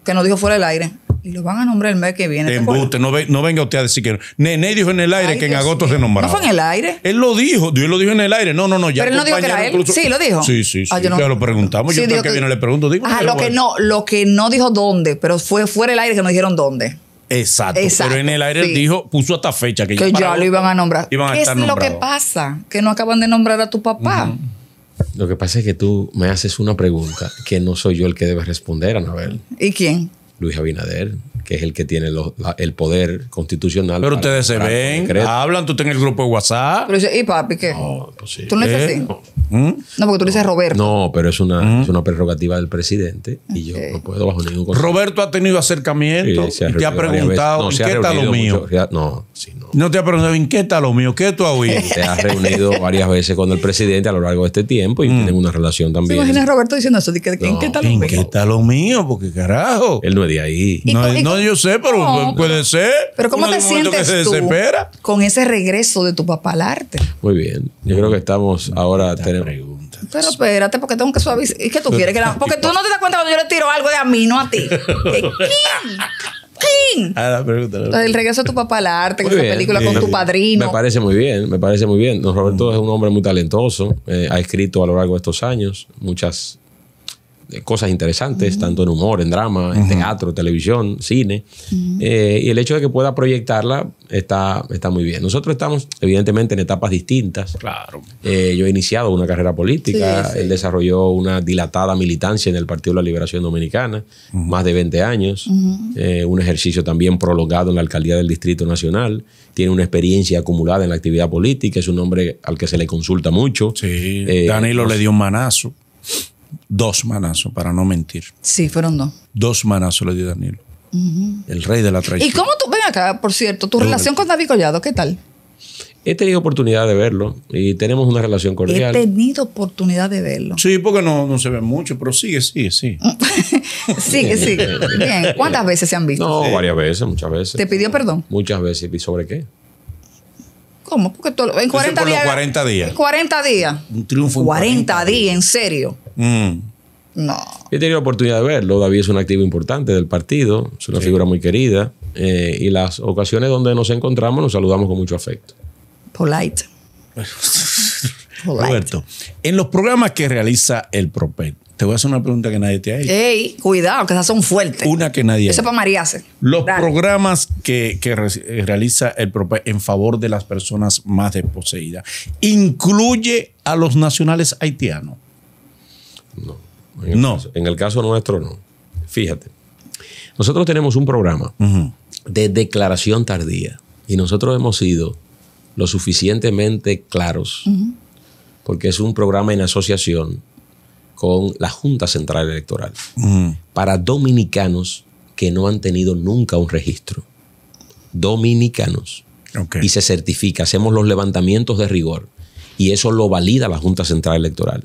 que nos dijo fuera del aire. Y lo van a nombrar el mes que viene. no, no, venga usted a decir que no. Nene dijo en el aire que en agosto se nombrará No fue en el aire. Él lo dijo, Dios lo dijo en el aire. No, no, no. Ya Pero él no dijo que era él. Sí, lo dijo. Sí, sí, ah, sí. Ah, lo preguntamos. yo creo que, viene viene le pregunto. Digo, Ajá, lo que no, lo que no dijo dónde, pero fue fuera el aire que nos dijeron dónde. Exacto. Pero en el aire él dijo, puso hasta fecha que, que ya, lo iban a nombrar. ¿Qué es lo que pasa? Que no acaban de nombrar a tu papá. Lo que pasa es que tú me haces una pregunta que no soy yo el que debe responder, Anabel. ¿Y quién? Luis Abinader que es el que tiene el poder constitucional. Pero ustedes se ven, hablan, tú tienes el grupo de WhatsApp. Pero dices, ¿y papi qué? No, pues ¿Tú no dices ¿Eh? así? ¿Mm? No. porque tú le dices Roberto. No, pero es una, ¿Mm? es una prerrogativa del presidente y yo no puedo bajo ningún concepto. Roberto ha tenido acercamiento y te ha preguntado, ¿en qué está lo mío? no, sí, no. No te ha preguntado, ¿en qué está lo mío? ¿Qué tú has oído? Te has reunido varias veces con el presidente a lo largo de este tiempo y mm. tienen una relación también. ¿Te imaginas Roberto diciendo eso? ¿En qué está lo mío? ¿En qué está lo mío? Porque carajo. Él no es de ahí. no yo sé, pero no. puede ser. Pero ¿cómo te sientes tú con ese regreso de tu papá al arte? Muy bien. Yo creo que estamos ahora... Tenemos... Pero espérate, porque tengo que suavizar. ¿Y qué tú quieres que la... Porque tú no te das cuenta cuando yo le tiro algo de a mí, no a ti. ¿Quién? Ah, ¿Quién? El regreso de tu papá al arte, con esa película con tu padrino. Me parece muy bien, me parece muy bien. Don Roberto es un hombre muy talentoso. Eh, ha escrito a lo largo de estos años muchas eh, cosas interesantes, tanto en humor, en drama, en teatro, televisión, cine. Eh, y el hecho de que pueda proyectarla está, está muy bien. Nosotros estamos, evidentemente, en etapas distintas. Claro. Eh, yo he iniciado una carrera política, él desarrolló una dilatada militancia en el Partido de la Liberación Dominicana, más de 20 años, un ejercicio también prolongado en la alcaldía del Distrito Nacional, tiene una experiencia acumulada en la actividad política, es un hombre al que se le consulta mucho. Sí, Danilo le dio un manazo dos manazos, para no mentir. Sí, fueron dos. Dos manazos le dio Danilo. El rey de la traición. ¿Y cómo tú, ven acá, por cierto, tu relación con David Collado, qué tal? He tenido oportunidad de verlo y tenemos una relación cordial. He tenido oportunidad de verlo. Sí, porque no, se ve mucho, pero sigue, sigue, sí. (laughs) sigue, Bien, ¿cuántas (laughs) veces se han visto? No, varias veces, muchas veces. ¿Te pidió perdón? Muchas veces. ¿Y sobre qué? ¿Cómo? Porque en 40 días, 40 días. 40 días. Un triunfo. 40 días, en serio. Mm. No. He tenido la oportunidad de verlo. David es un activo importante del partido, es una figura muy querida. Eh, y las ocasiones donde nos encontramos nos saludamos con mucho afecto. Polite. (laughs) Roberto, en los programas que realiza el PROPET, te voy a hacer una pregunta que nadie te ha hecho. Ey, cuidado, que esas son fuertes. Una que nadie. Eso para hace. Los programas que, que, eh, realiza el PROPET en favor de las personas más desposeídas, ¿incluye a los nacionales haitianos? No. En el, Caso, nuestro, no. Fíjate, nosotros tenemos un programa de declaración tardía y nosotros hemos sido lo suficientemente claros porque es un programa en asociación con la Junta Central Electoral para dominicanos que no han tenido nunca un registro. Dominicanos. Y se certifica, hacemos los levantamientos de rigor y eso lo valida la Junta Central Electoral.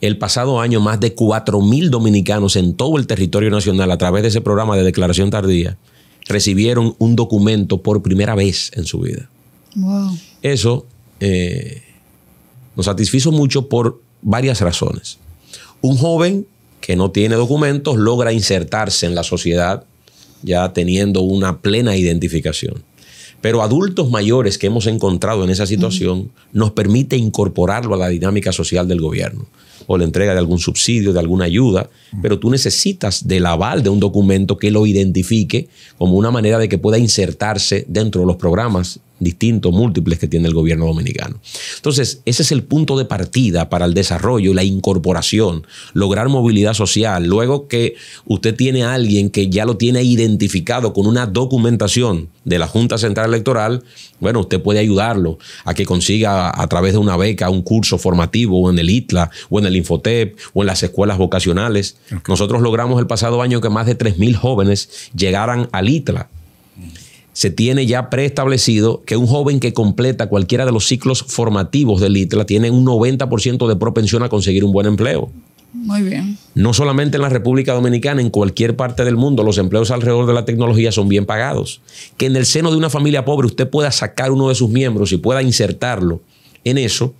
El pasado año, más de 4.000 dominicanos en todo el territorio nacional, a través de ese programa de declaración tardía, recibieron un documento por primera vez en su vida. Eso eh, nos satisfizo mucho por varias razones. Un joven que no tiene documentos logra insertarse en la sociedad ya teniendo una plena identificación. Pero adultos mayores que hemos encontrado en esa situación nos permite incorporarlo a la dinámica social del gobierno o la entrega de algún subsidio, de alguna ayuda, pero tú necesitas del aval de un documento que lo identifique como una manera de que pueda insertarse dentro de los programas distintos, múltiples que tiene el gobierno dominicano. Entonces, ese es el punto de partida para el desarrollo, y la incorporación, lograr movilidad social. Luego que usted tiene a alguien que ya lo tiene identificado con una documentación de la Junta Central Electoral, bueno, usted puede ayudarlo a que consiga a, través de una beca, un curso formativo o en el ITLA o en el el Infotep o en las escuelas vocacionales. Nosotros logramos el pasado año que más de 3.000 jóvenes llegaran al ITLA. Se tiene ya preestablecido que un joven que completa cualquiera de los ciclos formativos del ITLA tiene un 90% de propensión a conseguir un buen empleo. Muy bien. No solamente en la República Dominicana, en cualquier parte del mundo, los empleos alrededor de la tecnología son bien pagados. Que en el seno de una familia pobre usted pueda sacar uno de sus miembros y pueda insertarlo en eso,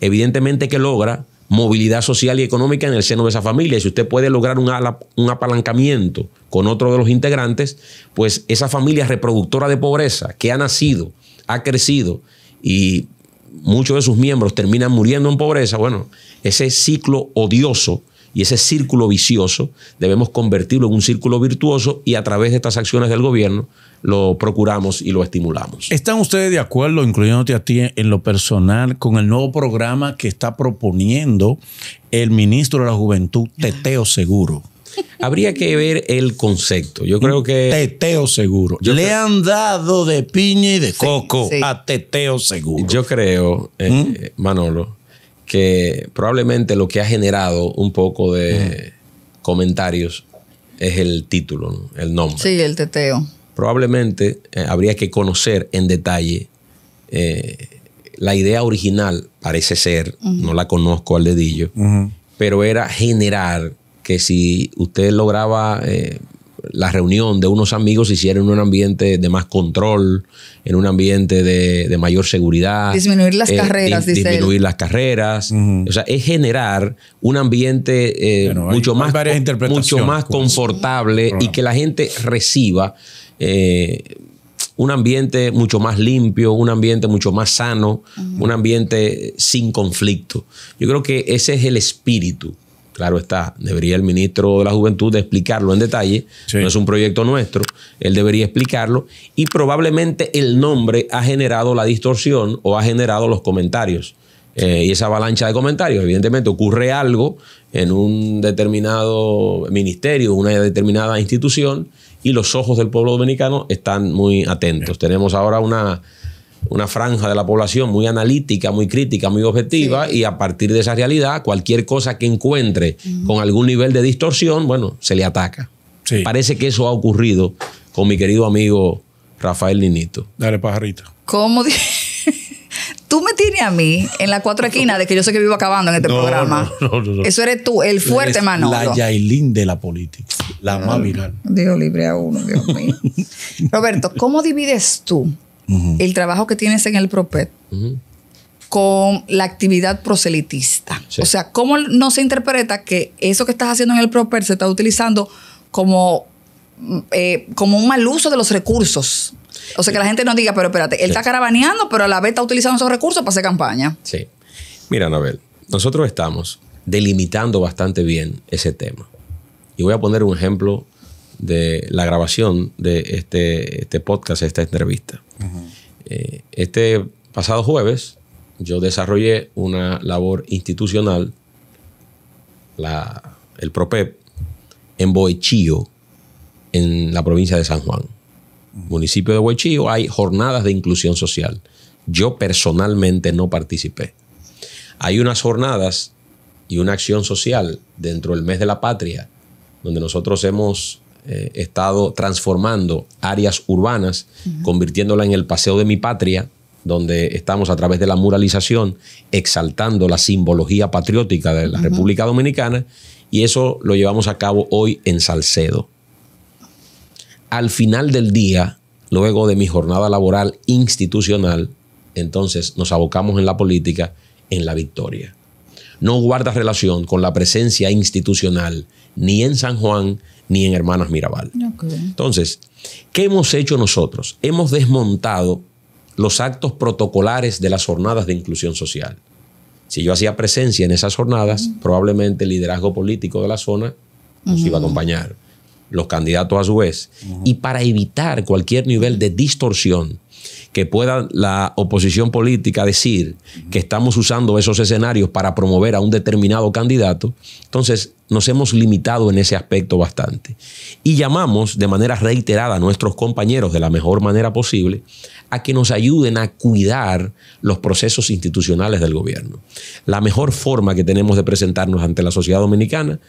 evidentemente que logra movilidad social y económica en el seno de esa familia. Y si usted puede lograr un, un apalancamiento con otro de los integrantes, pues esa familia reproductora de pobreza que ha nacido, ha crecido y muchos de sus miembros terminan muriendo en pobreza, bueno, ese ciclo odioso y ese círculo vicioso debemos convertirlo en un círculo virtuoso y a través de estas acciones del gobierno lo procuramos y lo estimulamos. ¿Están ustedes de acuerdo, incluyéndote a ti en lo personal, con el nuevo programa que está proponiendo el ministro de la Juventud, Teteo Seguro? Habría que ver el concepto. Yo creo que. Teteo seguro. Le han dado de piña y de coco a teteo seguro. Yo creo, eh, ¿Mm? Manolo, que probablemente lo que ha generado un poco de comentarios es el título, el nombre. Sí, el teteo. Probablemente eh, habría que conocer en detalle eh, la idea original, parece ser, no la conozco al dedillo, pero era generar que si usted lograba eh, la reunión de unos amigos se hiciera en un ambiente de más control, en un ambiente de, mayor seguridad. Disminuir las eh, carreras, dice Disminuir las carreras. O sea, es generar un ambiente eh, mucho, más, mucho más pues. confortable y que la gente reciba eh, un ambiente mucho más limpio, un ambiente mucho más sano, un ambiente sin conflicto. Yo creo que ese es el espíritu Claro está, debería el ministro de la Juventud explicarlo en detalle. No es un proyecto nuestro, él debería explicarlo. Y probablemente el nombre ha generado la distorsión o ha generado los comentarios. Eh, y esa avalancha de comentarios. Evidentemente ocurre algo en un determinado ministerio, una determinada institución, y los ojos del pueblo dominicano están muy atentos. Tenemos ahora una una franja de la población muy analítica, muy crítica, muy objetiva, y a partir de esa realidad, cualquier cosa que encuentre con algún nivel de distorsión, bueno, se le ataca. Parece que eso ha ocurrido con mi querido amigo Rafael Ninito. Dale, pajarito. ¿Cómo? (laughs) tú me tienes a mí en la cuatro esquinas de que yo sé que vivo acabando en este (laughs) programa. Eso eres tú, el fuerte mano. La Yailin de la política, la más Dios libre a uno, Dios mío. (laughs) Roberto, ¿cómo divides tú el trabajo que tienes en el PROPET con la actividad proselitista. O sea, ¿cómo no se interpreta que eso que estás haciendo en el PROPET se está utilizando como, mm, eh, como un mal uso de los recursos? O sea, que la gente no diga, pero espérate, él está carabaneando, pero a la vez está utilizando esos recursos para hacer campaña. Sí. Mira, Anabel, nosotros estamos delimitando bastante bien ese tema. Y voy a poner un ejemplo de la grabación de este, este podcast, esta entrevista. Eh, este pasado jueves yo desarrollé una labor institucional, la, el PROPEP, en Boechío, en la provincia de San Juan. Municipio de Boechío hay jornadas de inclusión social. Yo personalmente no participé. Hay unas jornadas y una acción social dentro del mes de la patria, donde nosotros hemos He eh, estado transformando áreas urbanas, convirtiéndola en el paseo de mi patria, donde estamos a través de la muralización exaltando la simbología patriótica de la República Dominicana, y eso lo llevamos a cabo hoy en Salcedo. Al final del día, luego de mi jornada laboral institucional, entonces nos abocamos en la política en la victoria no guarda relación con la presencia institucional ni en San Juan ni en Hermanas Mirabal. Entonces, ¿qué hemos hecho nosotros? Hemos desmontado los actos protocolares de las jornadas de inclusión social. Si yo hacía presencia en esas jornadas, probablemente el liderazgo político de la zona nos iba a acompañar, los candidatos a su vez. Y para evitar cualquier nivel de distorsión que pueda la oposición política decir que estamos usando esos escenarios para promover a un determinado candidato, entonces nos hemos limitado en ese aspecto bastante. Y llamamos de manera reiterada a nuestros compañeros de la mejor manera posible a que nos ayuden a cuidar los procesos institucionales del gobierno. La mejor forma que tenemos de presentarnos ante la sociedad dominicana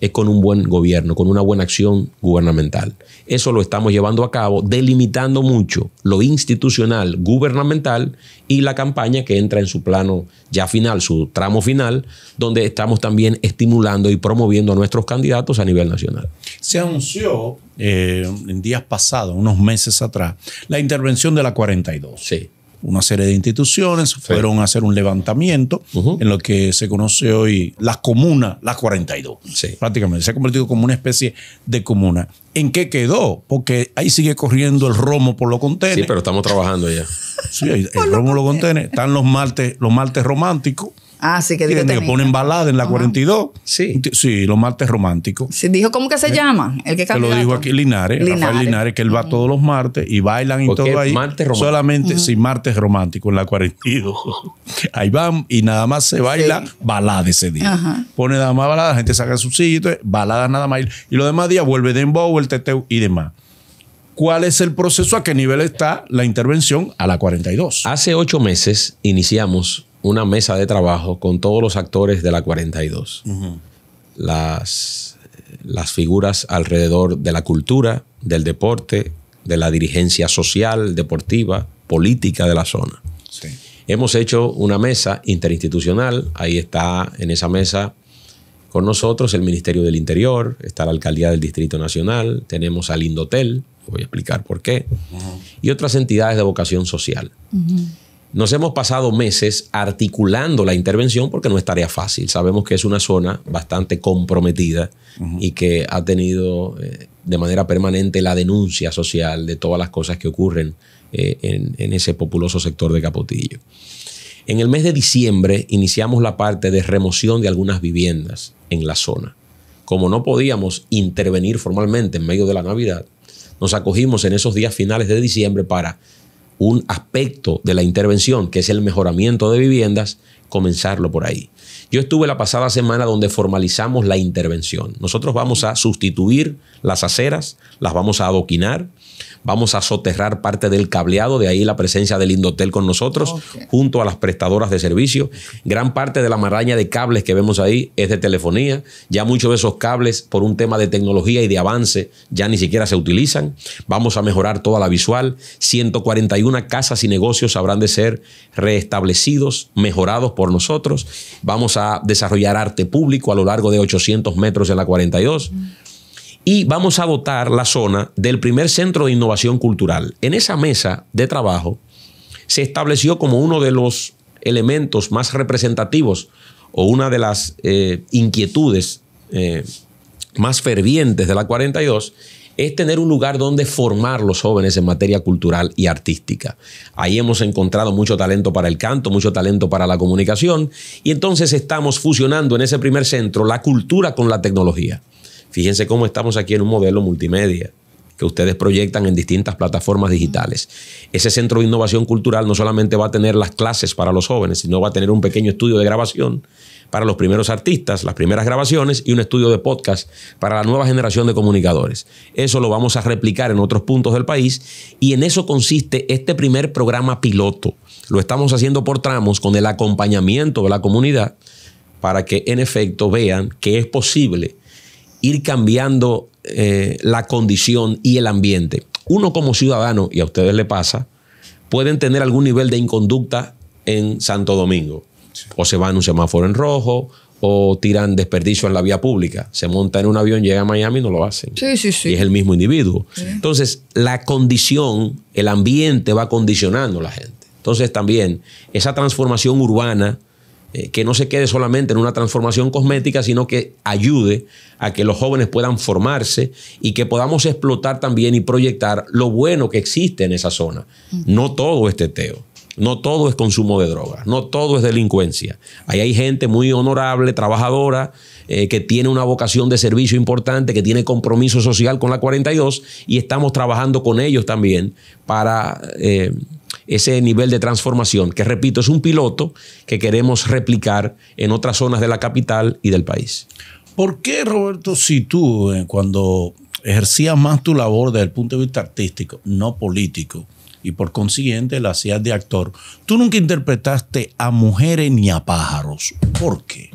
es con un buen gobierno, con una buena acción gubernamental. Eso lo estamos llevando a cabo, delimitando mucho lo institucional, gubernamental y la campaña que entra en su plano ya final, su tramo final, donde estamos también estimulando y promoviendo a nuestros candidatos a nivel nacional. Se anunció eh, en días pasados, unos meses atrás, la intervención de la 42. Sí una serie de instituciones, fueron a hacer un levantamiento en lo que se conoce hoy la comuna, las 42. Sí. Prácticamente se ha convertido como una especie de comuna. ¿En qué quedó? Porque ahí sigue corriendo el romo por los contenedores. Sí, pero estamos trabajando ya. Sí, el, romo por los Están los martes, los martes románticos Ah, sí, que Que ponen balada en la 42. Sí. Sí, los martes románticos. Sí, dijo cómo que se eh, llama. El que lo dijo aquí Linares, Rafael Linares, que él va todos los martes y bailan y todo ahí. Solamente, sin martes romántico en la 42. (laughs) ahí van y nada más se baila balada ese día. Pone nada más balada, la gente saca su sitio, balada nada más. Y los demás días vuelve bow el teteu y demás cuál es el proceso, a qué nivel está la intervención a la 42. Hace ocho meses iniciamos una mesa de trabajo con todos los actores de la 42. las, las figuras alrededor de la cultura, del deporte, de la dirigencia social, deportiva, política de la zona. Hemos hecho una mesa interinstitucional, ahí está en esa mesa con nosotros el Ministerio del Interior, está la Alcaldía del Distrito Nacional, tenemos al Indotel, voy a explicar por qué, y otras entidades de vocación social. Nos hemos pasado meses articulando la intervención porque no es tarea fácil. Sabemos que es una zona bastante comprometida y que ha tenido eh, de manera permanente la denuncia social de todas las cosas que ocurren eh, en, en, ese populoso sector de Capotillo. En el mes de diciembre iniciamos la parte de remoción de algunas viviendas en la zona. Como no podíamos intervenir formalmente en medio de la Navidad, nos acogimos en esos días finales de diciembre para un aspecto de la intervención, que es el mejoramiento de viviendas, comenzarlo por ahí. Yo estuve la pasada semana donde formalizamos la intervención. Nosotros vamos a sustituir las aceras, las vamos a adoquinar, Vamos a soterrar parte del cableado, de ahí la presencia del Indotel con nosotros, junto a las prestadoras de servicio. Gran parte de la maraña de cables que vemos ahí es de telefonía. Ya muchos de esos cables, por un tema de tecnología y de avance, ya ni siquiera se utilizan. Vamos a mejorar toda la visual. 141 casas y negocios habrán de ser restablecidos, mejorados por nosotros. Vamos a desarrollar arte público a lo largo de 800 metros en la 42 y vamos a votar la zona del primer centro de innovación cultural. En esa mesa de trabajo se estableció como uno de los elementos más representativos o una de las eh, inquietudes eh, más fervientes de la 42 es tener un lugar donde formar los jóvenes en materia cultural y artística. Ahí hemos encontrado mucho talento para el canto, mucho talento para la comunicación, y entonces estamos fusionando en ese primer centro la cultura con la tecnología. Fíjense cómo estamos aquí en un modelo multimedia que ustedes proyectan en distintas plataformas digitales. Ese centro de innovación cultural no solamente va a tener las clases para los jóvenes, sino va a tener un pequeño estudio de grabación para los primeros artistas, las primeras grabaciones y un estudio de podcast para la nueva generación de comunicadores. Eso lo vamos a replicar en otros puntos del país y en eso consiste este primer programa piloto. Lo estamos haciendo por tramos con el acompañamiento de la comunidad para que en efecto vean que es posible ir cambiando eh, la condición y el ambiente. Uno como ciudadano, y a ustedes le pasa, pueden tener algún nivel de inconducta en Santo Domingo. O se van a un semáforo en rojo, o tiran desperdicio en la vía pública. Se monta en un avión, llega a Miami y no lo hacen. Sí, sí, sí. Y es el mismo individuo. Entonces, la condición, el ambiente va condicionando a la gente. Entonces, también esa transformación urbana eh, que no se quede solamente en una transformación cosmética, sino que ayude a que los jóvenes puedan formarse y que podamos explotar también y proyectar lo bueno que existe en esa zona. Mm. No todo es teteo. No todo es consumo de drogas, no todo es delincuencia. Ahí hay gente muy honorable, trabajadora, eh, que tiene una vocación de servicio importante, que tiene compromiso social con la 42 y estamos trabajando con ellos también para eh, ese nivel de transformación, que repito, es un piloto que queremos replicar en otras zonas de la capital y del país. ¿Por qué, Roberto, si tú, eh, cuando ejercías más tu labor desde el punto de vista artístico, no político, y por consiguiente la hacías de actor, tú nunca interpretaste a mujeres ni a pájaros? ¿Por qué?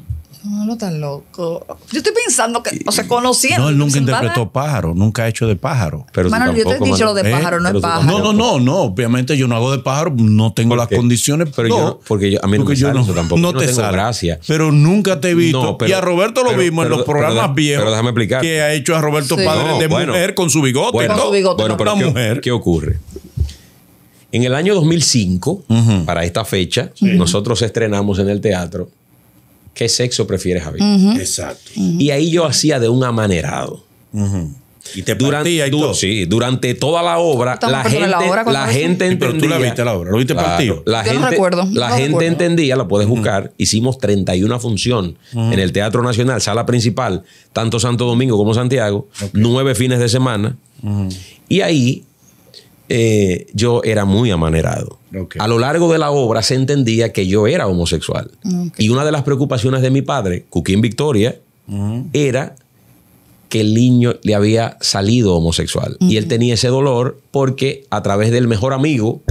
No, no tan loco. Yo estoy pensando que, o sea, conociendo. No, él nunca interpretó pájaro, nunca ha hecho de pájaro. Pero yo te he dicho lo de pájaro, no es pájaro. No, no, no, no. Obviamente yo no hago de pájaro, no tengo las condiciones. Pero yo, porque yo, a mí no me sale tampoco. No te tengo gracia. Pero nunca te he visto. y a Roberto lo vimos en los programas viejos. Pero déjame explicar. Que ha hecho a Roberto Padre de mujer con su bigote. Bueno, su bigote. Bueno, pero mujer. ¿qué ocurre? En el año 2005, para esta fecha, nosotros estrenamos en el teatro ¿qué sexo prefieres haber? Exacto. Y ahí yo hacía de un amanerado. Y te durante, y Sí, durante toda la obra, la gente, entendía. Pero tú la viste la obra, lo viste partido. La, gente, recuerdo. La gente entendía, la puedes buscar. Hicimos 31 función en el Teatro Nacional, sala principal, tanto Santo Domingo como Santiago, nueve fines de semana. Y ahí eh, yo era muy amanerado. A lo largo de la obra se entendía que yo era homosexual. Y una de las preocupaciones de mi padre, Cuquín Victoria, era que el niño le había salido homosexual. Y él tenía ese dolor porque a través del mejor amigo,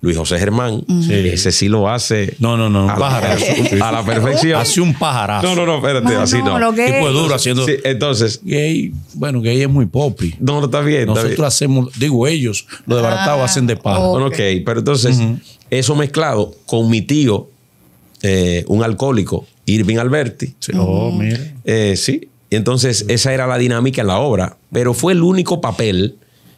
Luis José Germán, ese sí lo hace. No, no, no, a, La, (laughs) a la perfección. Hace un pajarazo No, no, no, espérate, así no. y fue duro haciendo. entonces. Gay, bueno, gay es muy popi. No, no, está bien. Nosotros hacemos, digo ellos, lo de ah, hacen de pájaro. Ok, pero entonces, eso mezclado con mi tío, eh, un alcohólico, Irving Alberti. Sí. Oh, eh, sí, y entonces esa era la dinámica en la obra, pero fue el único papel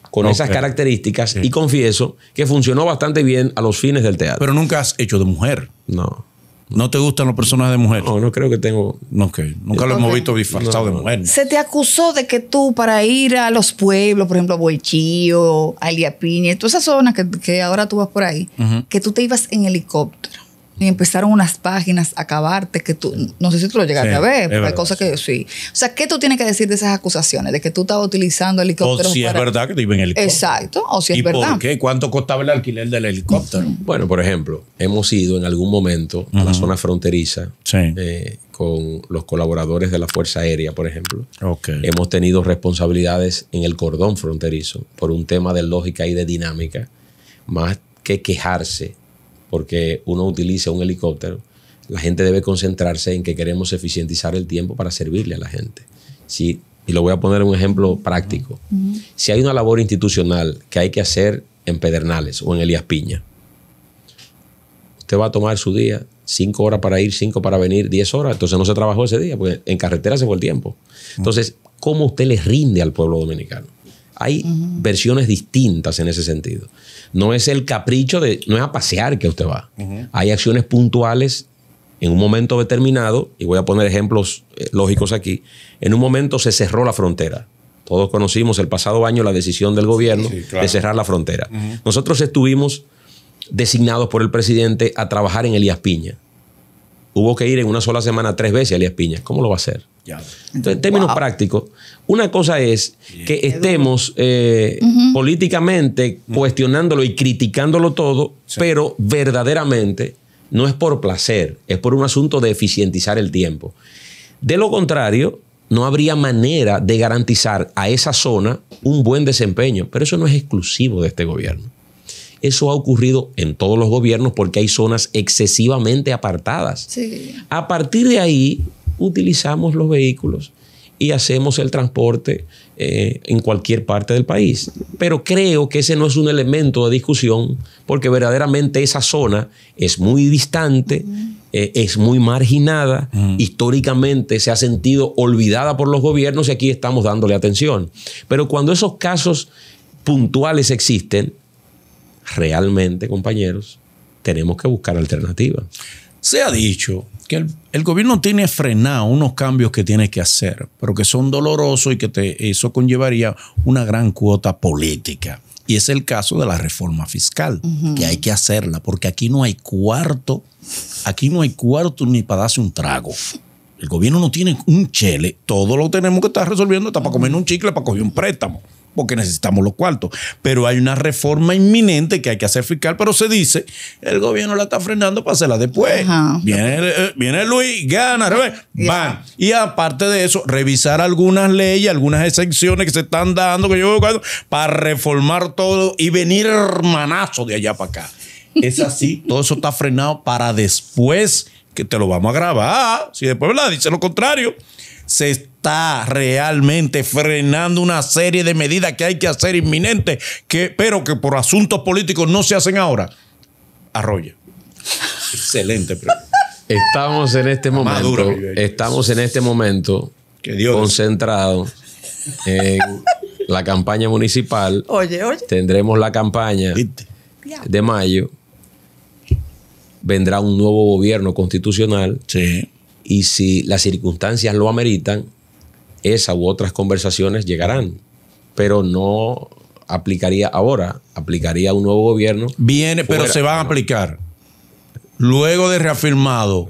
con esas características y confieso que funcionó bastante bien a los fines del teatro. Pero nunca has hecho de mujer. No. ¿No te gustan los personajes de mujer? No, no creo que tengo. No, que Nunca lo hemos visto disfrazado de mujer. Se te acusó de que tú, para ir a los pueblos, por ejemplo, a Boichillo, a Elia Piña, todas esas zonas que, ahora tú vas por ahí, que tú te ibas en helicóptero y empezaron unas páginas a acabarte que tú, no sé si tú lo llegaste a ver, pero hay cosas que sí. O sea, ¿qué tú tienes que decir de esas acusaciones? De que tú estabas utilizando helicópteros. O si es verdad que te en helicóptero. Exacto, o si es ¿Y verdad. ¿Por qué? ¿Cuánto costaba el alquiler del helicóptero? (laughs) Bueno, por ejemplo, hemos ido en algún momento a la zona fronteriza eh, con los colaboradores de la Fuerza Aérea, por ejemplo. Okay. Hemos tenido responsabilidades en el cordón fronterizo por un tema de lógica y de dinámica, más que quejarse porque uno utiliza un helicóptero, la gente debe concentrarse en que queremos eficientizar el tiempo para servirle a la gente. Sí, y lo voy a poner un ejemplo práctico. Si hay una labor institucional que hay que hacer en Pedernales o en Elías Piña, usted va a tomar su día, cinco horas para ir, cinco para venir, diez horas, entonces no se trabajó ese día, porque en carretera se fue el tiempo. Entonces, ¿cómo usted le rinde al pueblo dominicano? Hay versiones distintas en ese sentido. No es el capricho de, no es a pasear que usted va. Hay acciones puntuales en un momento determinado, y voy a poner ejemplos eh, lógicos aquí, en un momento se cerró la frontera. Todos conocimos el pasado año la decisión del gobierno de cerrar la frontera. Nosotros estuvimos designados por el presidente a trabajar en Elías Piña. Hubo que ir en una sola semana tres veces a Elías Piña. ¿Cómo lo va a hacer? Ya. Entonces, en términos prácticos, una cosa es que estemos eh, políticamente cuestionándolo y criticándolo todo, pero verdaderamente no es por placer, es por un asunto de eficientizar el tiempo. De lo contrario, no habría manera de garantizar a esa zona un buen desempeño, pero eso no es exclusivo de este gobierno. Eso ha ocurrido en todos los gobiernos porque hay zonas excesivamente apartadas. A partir de ahí, utilizamos los vehículos y hacemos el transporte eh, en cualquier parte del país. Pero creo que ese no es un elemento de discusión porque verdaderamente esa zona es muy distante. Mm. Eh, es muy marginada, mm. históricamente se ha sentido olvidada por los gobiernos y aquí estamos dándole atención. Pero cuando esos casos puntuales existen, realmente, compañeros, tenemos que buscar alternativas. Se ha dicho el, gobierno tiene frenado unos cambios que tiene que hacer, pero que son dolorosos y que eso conllevaría una gran cuota política. Y es el caso de la reforma fiscal, que hay que hacerla, porque aquí no hay cuarto, aquí no hay cuarto ni para darse un trago. El gobierno no tiene un chele, todo lo tenemos que estar resolviendo, está para comer un chicle, para coger un préstamo porque necesitamos los cuartos. Pero hay una reforma inminente que hay que hacer fiscal, pero se dice, el gobierno la está frenando para hacerla después. Viene, eh, viene Luis, gana, van. Y aparte de eso, revisar algunas leyes, algunas excepciones que se están dando, que yo para reformar todo y venir hermanazo de allá para acá. Es así, (laughs) todo eso está frenado para después que te lo vamos a grabar. Si después, la Dice lo contrario se está realmente frenando una serie de medidas que hay que hacer inminente que, pero que por asuntos políticos no se hacen ahora? Arroyo. Excelente este Estamos en este momento, estamos en este momento concentrados en la campaña municipal. Oye, oye. Tendremos la campaña de mayo vendrá un nuevo gobierno constitucional. Sí. Y si las circunstancias lo ameritan, esa u otras conversaciones llegarán, pero no aplicaría ahora, aplicaría un nuevo gobierno. Viene, pero se van a aplicar. Luego de reafirmado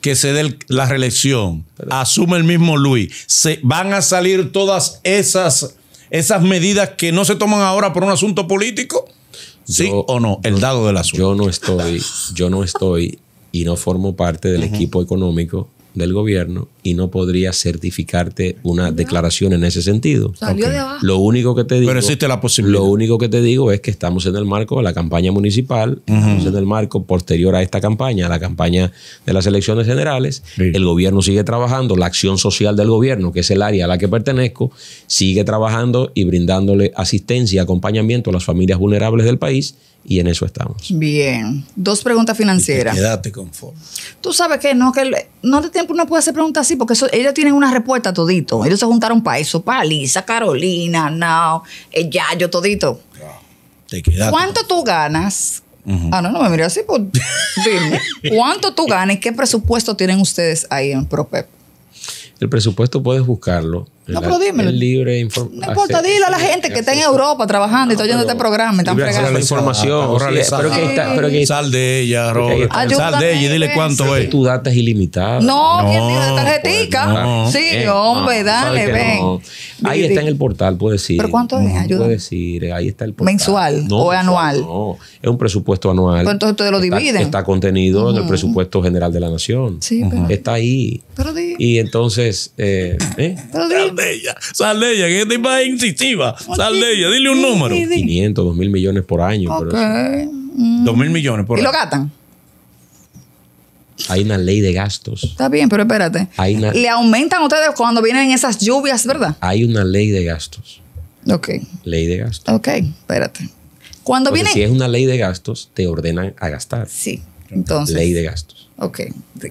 que se dé la reelección, asume el mismo Luis, se van a salir todas esas, esas medidas que no se toman ahora por un asunto político. ¿Sí o no? El dado del asunto. Yo no estoy, yo no estoy y no formo parte del equipo económico del gobierno, y no podría certificarte una declaración en ese sentido. Salió Lo único que te digo. Pero existe la posibilidad. Lo único que te digo es que estamos en el marco de la campaña municipal, estamos en el marco posterior a esta campaña, a la campaña de las elecciones generales. El gobierno sigue trabajando, la acción social del gobierno, que es el área a la que pertenezco, sigue trabajando y brindándole asistencia y acompañamiento a las familias vulnerables del país y en eso estamos. Bien. Dos preguntas financieras. Quédate conforme. Tú sabes que no, que no de tiempo uno puede hacer preguntas porque eso, ellos tienen una respuesta todito. Ellos se juntaron para eso, para Lisa, Carolina, Now, eh, Yayo, todito. ¿Cuánto tú ganas? Ah, no, no me miré así, pues (laughs) dime. ¿Cuánto tú ganas y qué presupuesto tienen ustedes ahí en ProPep? El presupuesto puedes buscarlo. No, pero dímelo. libre No importa, dile a la gente que está en Europa trabajando y ah, está oyendo este programa. Están fregando. la información. pero sal de ella, Sal de ella y dile cuánto es. Tu data es ilimitada. No, ¿quién tiene tarjetica? Pues, sí, eh, hombre, dale, ven. Ahí está en el portal, puedes decir. ¿Pero cuánto es? Ayuda. Puedes decir, ahí está el portal. ¿Mensual o anual? No, es un presupuesto anual. Pues entonces ustedes lo dividen. Está contenido en el presupuesto general de la nación. Está ahí. Y entonces eh, ¿eh? sal de ella, sal de ella, que estoy más incisiva, pues sal de ella, dile un número. 500, 2 mil millones por año. Okay. Mm. mil millones por ¿Y año. lo gastan? Hay una ley de gastos. Está bien, pero espérate. Le aumentan ustedes cuando vienen esas lluvias, ¿verdad? Hay una ley de gastos. Ok. Ley de gastos. Ok, espérate. Cuando viene... Si es una ley de gastos, te ordenan a gastar. Sí, entonces. Ley de gastos. Ok.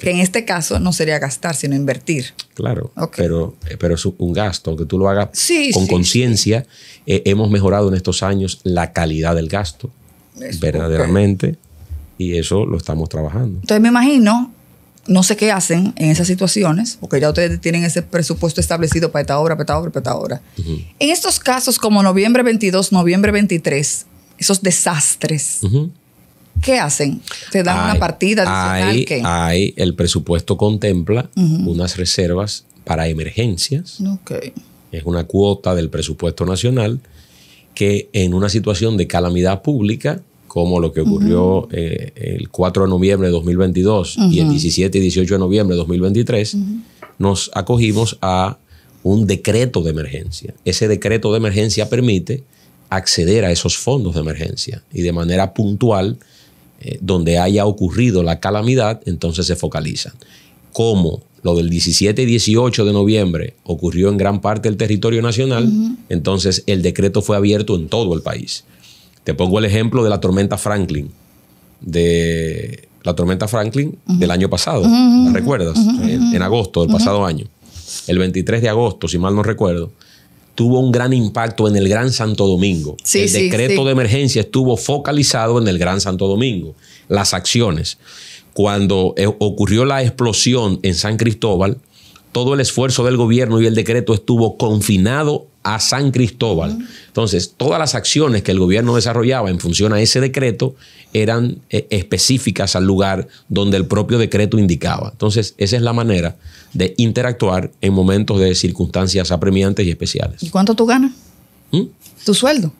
Que en este caso no sería gastar, sino invertir. Claro. Pero, eh, pero es un gasto, aunque tú lo hagas con conciencia. Eh, hemos mejorado en estos años la calidad del gasto, verdaderamente, y eso lo estamos trabajando. Entonces me imagino, no sé qué hacen en esas situaciones, porque ya ustedes tienen ese presupuesto establecido para esta obra, para esta obra, para esta obra. En estos casos como noviembre 22, noviembre 23, esos desastres. ¿Qué hacen? ¿Te dan una partida adicional? Hay, el presupuesto contempla unas reservas para emergencias. Okay. Es una cuota del presupuesto nacional que en una situación de calamidad pública, como lo que ocurrió eh, el 4 de noviembre de 2022 y el 17 y 18 de noviembre de 2023, nos acogimos a un decreto de emergencia. Ese decreto de emergencia permite acceder a esos fondos de emergencia y de manera puntual eh, donde haya ocurrido la calamidad, entonces se focalizan. Como lo del 17 y 18 de noviembre ocurrió en gran parte del territorio nacional, entonces el decreto fue abierto en todo el país. Te pongo el ejemplo de la tormenta Franklin, de la tormenta Franklin del año pasado, recuerdas? en, agosto del pasado año. El 23 de agosto, si mal no recuerdo, tuvo un gran impacto en el Gran Santo Domingo. el decreto de emergencia estuvo focalizado en el Gran Santo Domingo, las acciones. Cuando eh, ocurrió la explosión en San Cristóbal, todo el esfuerzo del gobierno y el decreto estuvo confinado a San Cristóbal. Entonces, todas las acciones que el gobierno desarrollaba en función a ese decreto eran eh, específicas al lugar donde el propio decreto indicaba. Entonces, esa es la manera de interactuar en momentos de circunstancias apremiantes y especiales. ¿Y cuánto tú ganas? ¿Mm? ¿Tu sueldo?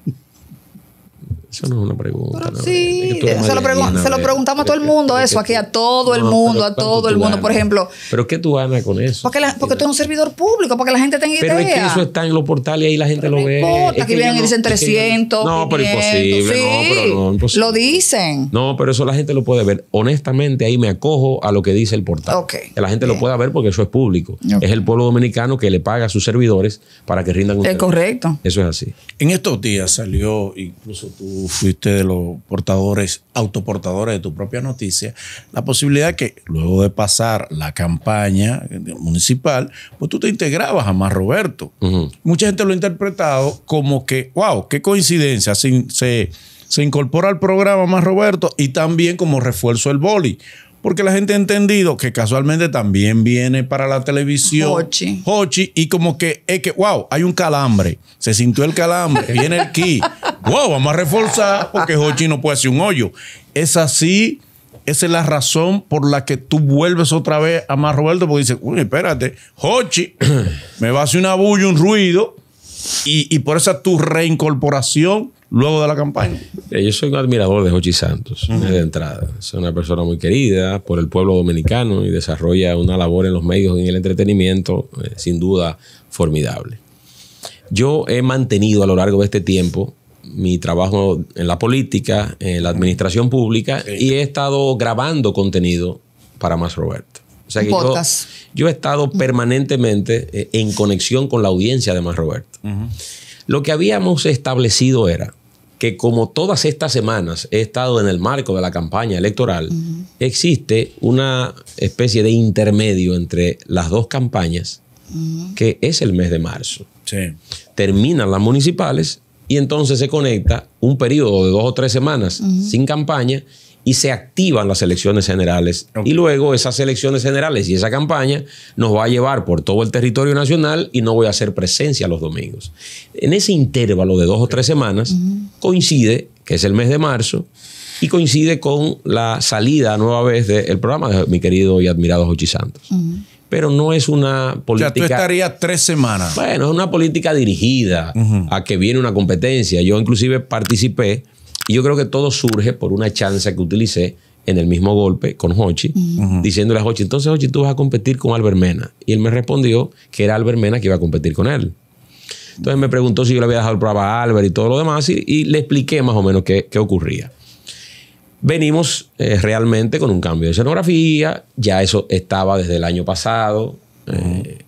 Eso no es una pregunta. sí, eh, se, lo eh, preguntamos a todo el eh, mundo, eso, aquí a todo el mundo, a todo el mundo, por ejemplo. ¿Pero qué tú ganas con eso? Porque, porque tú eres un servidor público, para que la gente tenga idea. Pero es que eso está en los portales y ahí la gente lo ve. Importa, es vienen y dicen 300. no, pero imposible. Sí, Lo dicen. No, pero eso la gente lo puede ver. Honestamente, ahí me acojo a lo que dice el portal. que la gente lo pueda ver porque eso es público. Es el pueblo dominicano que le paga a sus servidores para que rindan un Es correcto. Eso es así. En estos días salió, incluso tú fuiste de los portadores, autoportadores de tu propia noticia, la posibilidad que luego de pasar la campaña municipal, pues tú te integrabas a Más Roberto. Mucha gente lo ha interpretado como que, wow, qué coincidencia, se, se, incorpora al programa Más Roberto y también como refuerzo el boli. Porque la gente ha entendido que casualmente también viene para la televisión. Hochi. Y como que es que, wow, hay un calambre. Se sintió el calambre. Viene el ki wow, vamos a reforzar porque Hochi no puede hacer un hoyo. Es así, esa es la razón por la que tú vuelves otra vez a más Roberto porque dices, uy, espérate, Hochi me va a hacer una bulla, un ruido y, y por esa tu reincorporación luego de la campaña. Eh, yo soy un admirador de Hochi Santos, desde de entrada. Es una persona muy querida por el pueblo dominicano y desarrolla una labor en los medios y en el entretenimiento, eh, sin duda, formidable. Yo he mantenido a lo largo de este tiempo mi trabajo en la política, en la administración pública y he estado grabando contenido para Más Roberto. yo, he estado permanentemente eh, en conexión con la audiencia de Más Roberto. Lo que habíamos establecido era que como todas estas semanas he estado en el marco de la campaña electoral, existe una especie de intermedio entre las dos campañas, que es el mes de marzo. Terminan las municipales y entonces se conecta un periodo de dos o tres semanas sin campaña y se activan las elecciones generales. Y luego esas elecciones generales y esa campaña nos va a llevar por todo el territorio nacional y no voy a hacer presencia los domingos. En ese intervalo de dos o tres semanas coincide, que es el mes de marzo, y coincide con la salida nueva vez del programa de mi querido y admirado Jochi Santos pero no es una política. O tú estarías tres semanas. Bueno, es una política dirigida a que viene una competencia. Yo inclusive participé y yo creo que todo surge por una chance que utilicé en el mismo golpe con Hochi, diciéndole a Hochi, entonces Hochi, tú vas a competir con Albert Mena. Y él me respondió que era Albert Mena que iba a competir con él. Entonces me preguntó si yo le había dejado el programa a Albert y todo lo demás y, le expliqué más o menos qué ocurría. Venimos eh, realmente con un cambio de escenografía, ya eso estaba desde el año pasado eh,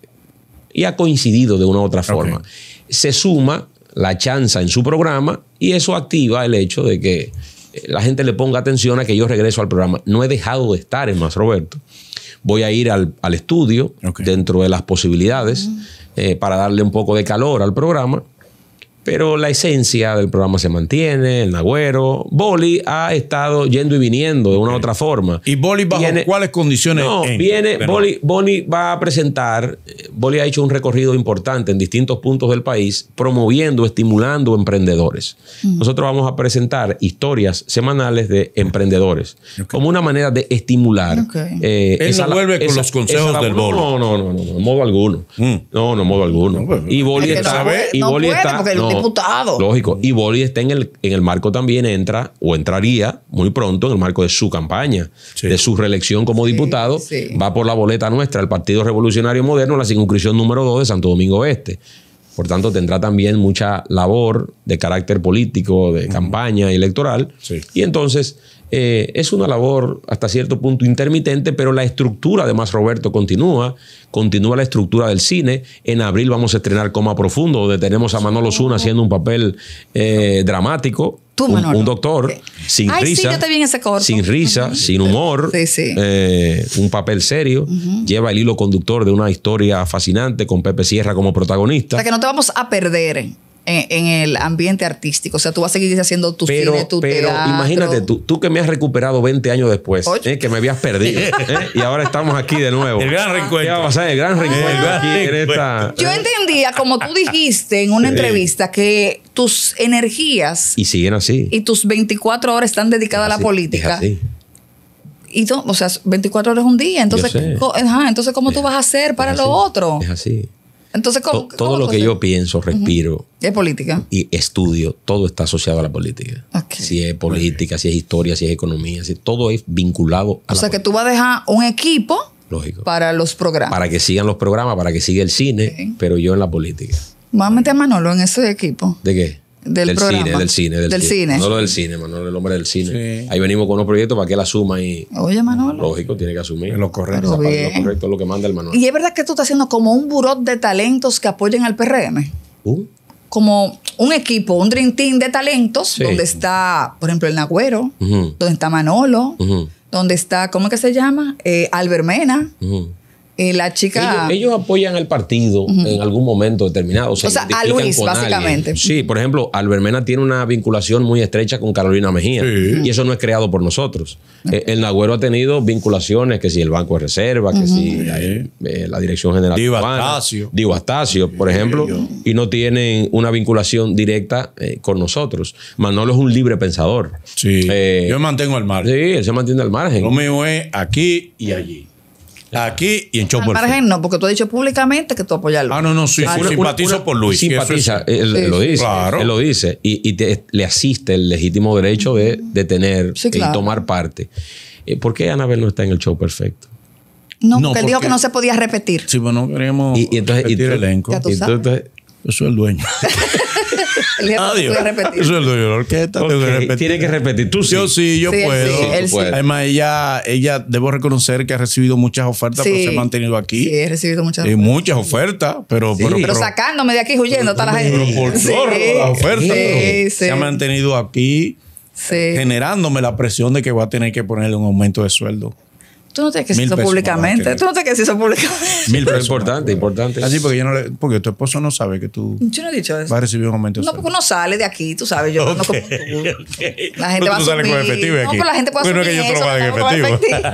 y ha coincidido de una u otra forma. Se suma la chanza en su programa y eso activa el hecho de que eh, la gente le ponga atención a que yo regreso al programa. No he dejado de estar en Más Roberto. Voy a ir al, estudio dentro de las posibilidades mm. para darle un poco de calor al programa pero la esencia del programa se mantiene, el Nagüero. Boli ha estado yendo y viniendo de una u otra forma. ¿Y Boli bajo cuáles condiciones? No, viene, Boli, Boli, va a presentar, eh, Boli ha hecho un recorrido importante en distintos puntos del país, promoviendo, estimulando emprendedores. Nosotros vamos a presentar historias semanales de emprendedores, como una manera de estimular. Eh, esa, no vuelve con los consejos del Boli. No, no, no, no, no, modo alguno. Mm. No, no, modo alguno. No, pues, y Boli está... No, está diputado Lógico. Y Boli está en el, en el marco también, entra o entraría muy pronto en el marco de su campaña, de su reelección como diputado. Va por la boleta nuestra, el Partido Revolucionario Moderno, la circunscripción número 2 de Santo Domingo Este. Por tanto, tendrá también mucha labor de carácter político, de campaña electoral. Y entonces eh, es una labor hasta cierto punto intermitente, pero la estructura, además Roberto, continúa, continúa la estructura del cine. En abril vamos a estrenar Coma Profundo, donde tenemos a Manolo Zuna haciendo un papel eh, dramático. un, doctor sin, risa, ese sin risa, sin humor, eh, un papel serio, lleva el hilo conductor de una historia fascinante con Pepe Sierra como protagonista. O sea que no te vamos a perder en, el ambiente artístico. O sea, tú vas a seguir haciendo tu cine, tu Pero imagínate tú, tú que me has recuperado 20 años después, eh, que me habías perdido. (laughs) Eh, y ahora estamos aquí de nuevo. El gran reencuentro. Yo entendía, como tú dijiste en una entrevista, que tus energías... Y siguen así. Y tus 24 horas están dedicadas a la política. Es y o sea, 24 horas un día. Entonces, entonces ¿cómo tú vas a hacer para lo otro? Es así. Entonces, todo lo que yo pienso, respiro. política. Y estudio, todo está asociado a la política. Si es política, si es historia, si es economía, si todo es vinculado a o sea, que tú vas a dejar un equipo para los programas. Para que sigan los programas, para que siga el cine, pero yo en la política. Vamos a meter a Manolo en ese equipo. ¿De qué? del, Cine, del cine, del, cine cine. lo del cine, Manolo el hombre del cine. Ahí venimos con unos proyectos para que él asuma y. Oye, Manolo. Lógico, tiene que asumir. Es lo correcto. lo correcto, es lo que manda el Manolo. Y es verdad que tú estás haciendo como un buró de talentos que apoyen al PRM. Como un equipo, un dream team de talentos, donde está, por ejemplo, el Nagüero, donde está Manolo, donde está, ¿cómo es que se llama? Eh, Albert eh, ellos, apoyan al partido en algún momento determinado. o sea, a Luis, básicamente. Sí, por ejemplo, Albermena tiene una vinculación muy estrecha con Carolina Mejía. Y eso no es creado por nosotros. Eh, el Nagüero ha tenido vinculaciones, que si el Banco de Reserva, que si eh, la, Dirección General de Digo por ejemplo. Y no tienen una vinculación directa con nosotros. Manolo es un libre pensador. Yo mantengo al margen. Sí, él se mantiene al margen. Lo mío es aquí y allí. Aquí y en Show margen, no, porque tú has dicho públicamente que tú apoyas Ah, no, no, sí, ah, simpatizo por Luis. Simpatiza, él, lo dice. Claro. Él lo dice. Y, y le asiste el legítimo derecho de, de tener y tomar parte. Eh, ¿Por qué Anabel no está en el show perfecto? No, no porque él dijo que no se podía repetir. Sí, no queríamos y, y entonces, repetir y, elenco. Entonces, yo soy el dueño. (laughs) Adiós. Yo soy el dueño de la orquesta. Tiene que repetir. Tú sí. Yo sí, yo puedo. Además, ella, ella, debo reconocer que ha recibido muchas ofertas, pero se ha mantenido aquí. Sí, he recibido muchas ofertas. muchas ofertas, pero, pero, pero, sacándome de aquí, huyendo. Pero, la gente. por favor, las ofertas. Se ha mantenido aquí, generándome la presión de que va a tener que ponerle un aumento de sueldo. Tú no tienes que decir públicamente. tú no tienes que decir eso públicamente. Mil pesos. importante, importante. Así ah, porque yo no le, porque tu esposo no sabe que tú. Yo no he dicho eso. Vas a recibir un aumento. No, porque uno sale de aquí, tú sabes. Yo no La gente va tú sales con efectivo aquí. No, pero la gente puede bueno, que yo trabaje en efectivo. (laughs)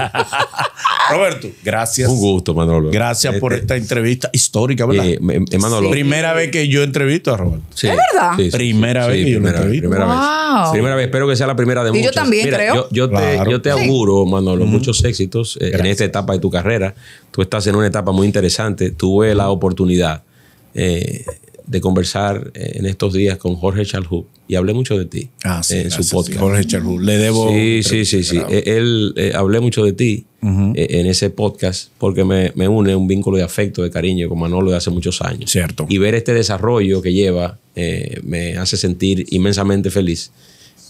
Roberto, gracias. Un gusto, Manolo. Gracias por este, esta entrevista histórica, ¿verdad? Eh, eh, Manolo. Primera vez que yo entrevisto a Roberto. Sí. ¿Es verdad? primera vez que yo entrevisto. Primera vez. Primera vez. Espero que sea la primera de muchas. Y yo también creo. Yo te auguro, Manolo, muchos éxitos eh, en esta etapa de tu carrera. Tú estás en una etapa muy interesante. Tuve la oportunidad eh, de conversar eh, en estos días con Jorge Chalhub y hablé mucho de ti ah, en su podcast. Jorge le debo. Sí, sí, sí, Él hablé mucho de ti en ese podcast porque me, une un vínculo de afecto, de cariño con Manolo de hace muchos años. Cierto. Y ver este desarrollo que lleva me hace sentir inmensamente feliz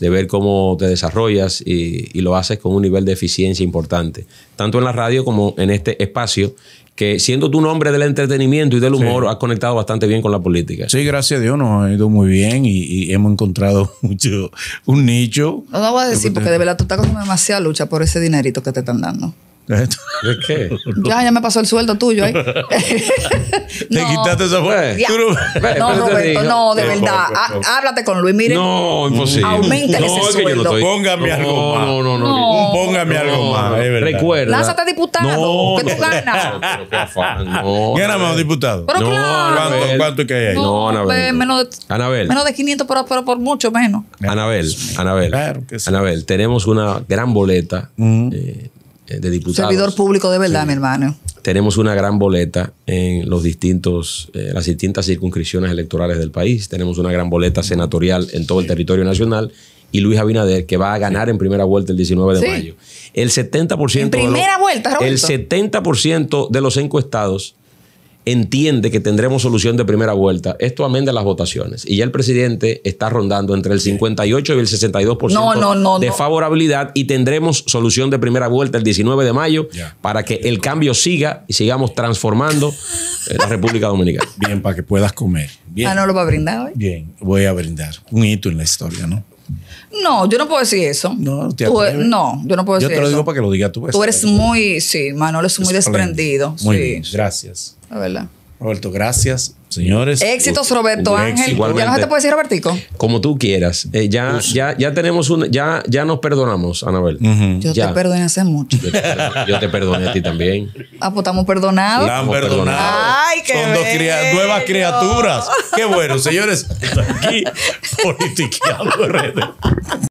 de ver cómo te desarrollas y, lo haces con un nivel de eficiencia importante, tanto en la radio como en este espacio, que siendo tu hombre del entretenimiento y del humor, has conectado bastante bien con la política. Sí, gracias a Dios nos ha ido muy bien y, hemos encontrado (laughs) mucho, un nicho. No lo voy a decir porque de verdad tú estás con demasiada lucha por ese dinerito que te están dando. ¿De qué? (laughs) Ya, ya me pasó el sueldo tuyo. ¿eh? (laughs) Te quitaste esa fuerza No, no, Roberto, no, de verdad. Ah, háblate con Luis, miren. No, imposible. Aumenta no, ese sueldo. No Póngame algo más. No, no, no. Póngame algo más, es verdad. Recuerda. Lázate diputado, que tú ganas. (laughs) No, más diputado. Pero claro. ¿Cuánto hay ahí? No, pues, Anabel. Menos de 500, pero por mucho menos. Anabel, Anabel. Anabel, tenemos una gran boleta eh, Servidor público de verdad, mi hermano. Tenemos una gran boleta en los distintos, eh, las distintas circunscripciones electorales del país. Tenemos una gran boleta senatorial en todo el territorio nacional. Y Luis Abinader, que va a ganar en primera vuelta el 19 de mayo. El 70%. ¿En primera vuelta, El 70% de los encuestados entiende que tendremos solución de primera vuelta. Esto amende las votaciones. Y ya el presidente está rondando entre el 58 y el 62% de favorabilidad y tendremos solución de primera vuelta el 19 de mayo para que el cambio siga y sigamos transformando eh, la República Dominicana. Bien, para que puedas comer. Bien. Ah, no lo va a brindar hoy. Bien, voy a brindar. Un hito en la historia, ¿no? No, yo no puedo decir eso. No, no e- yo no puedo decir eso. Yo te lo digo para que lo digas tú. Pues, tú eres muy, sí, Manolo es muy desprendido. Muy bien, gracias. La verdad. Roberto, gracias, señores. Éxitos, eh, Roberto Ángel. ¿Ya no se te puede decir, Robertico? Como tú quieras. Eh, ya, ya, ya tenemos un, ya, ya nos perdonamos, Anabel. Yo te perdoné hace mucho. Yo te, perdoné, a ti también. Ah, pues estamos perdonados. Están perdonados. Ay, qué Son dos nuevas criaturas. Qué bueno, señores. Aquí (laughs) en redes.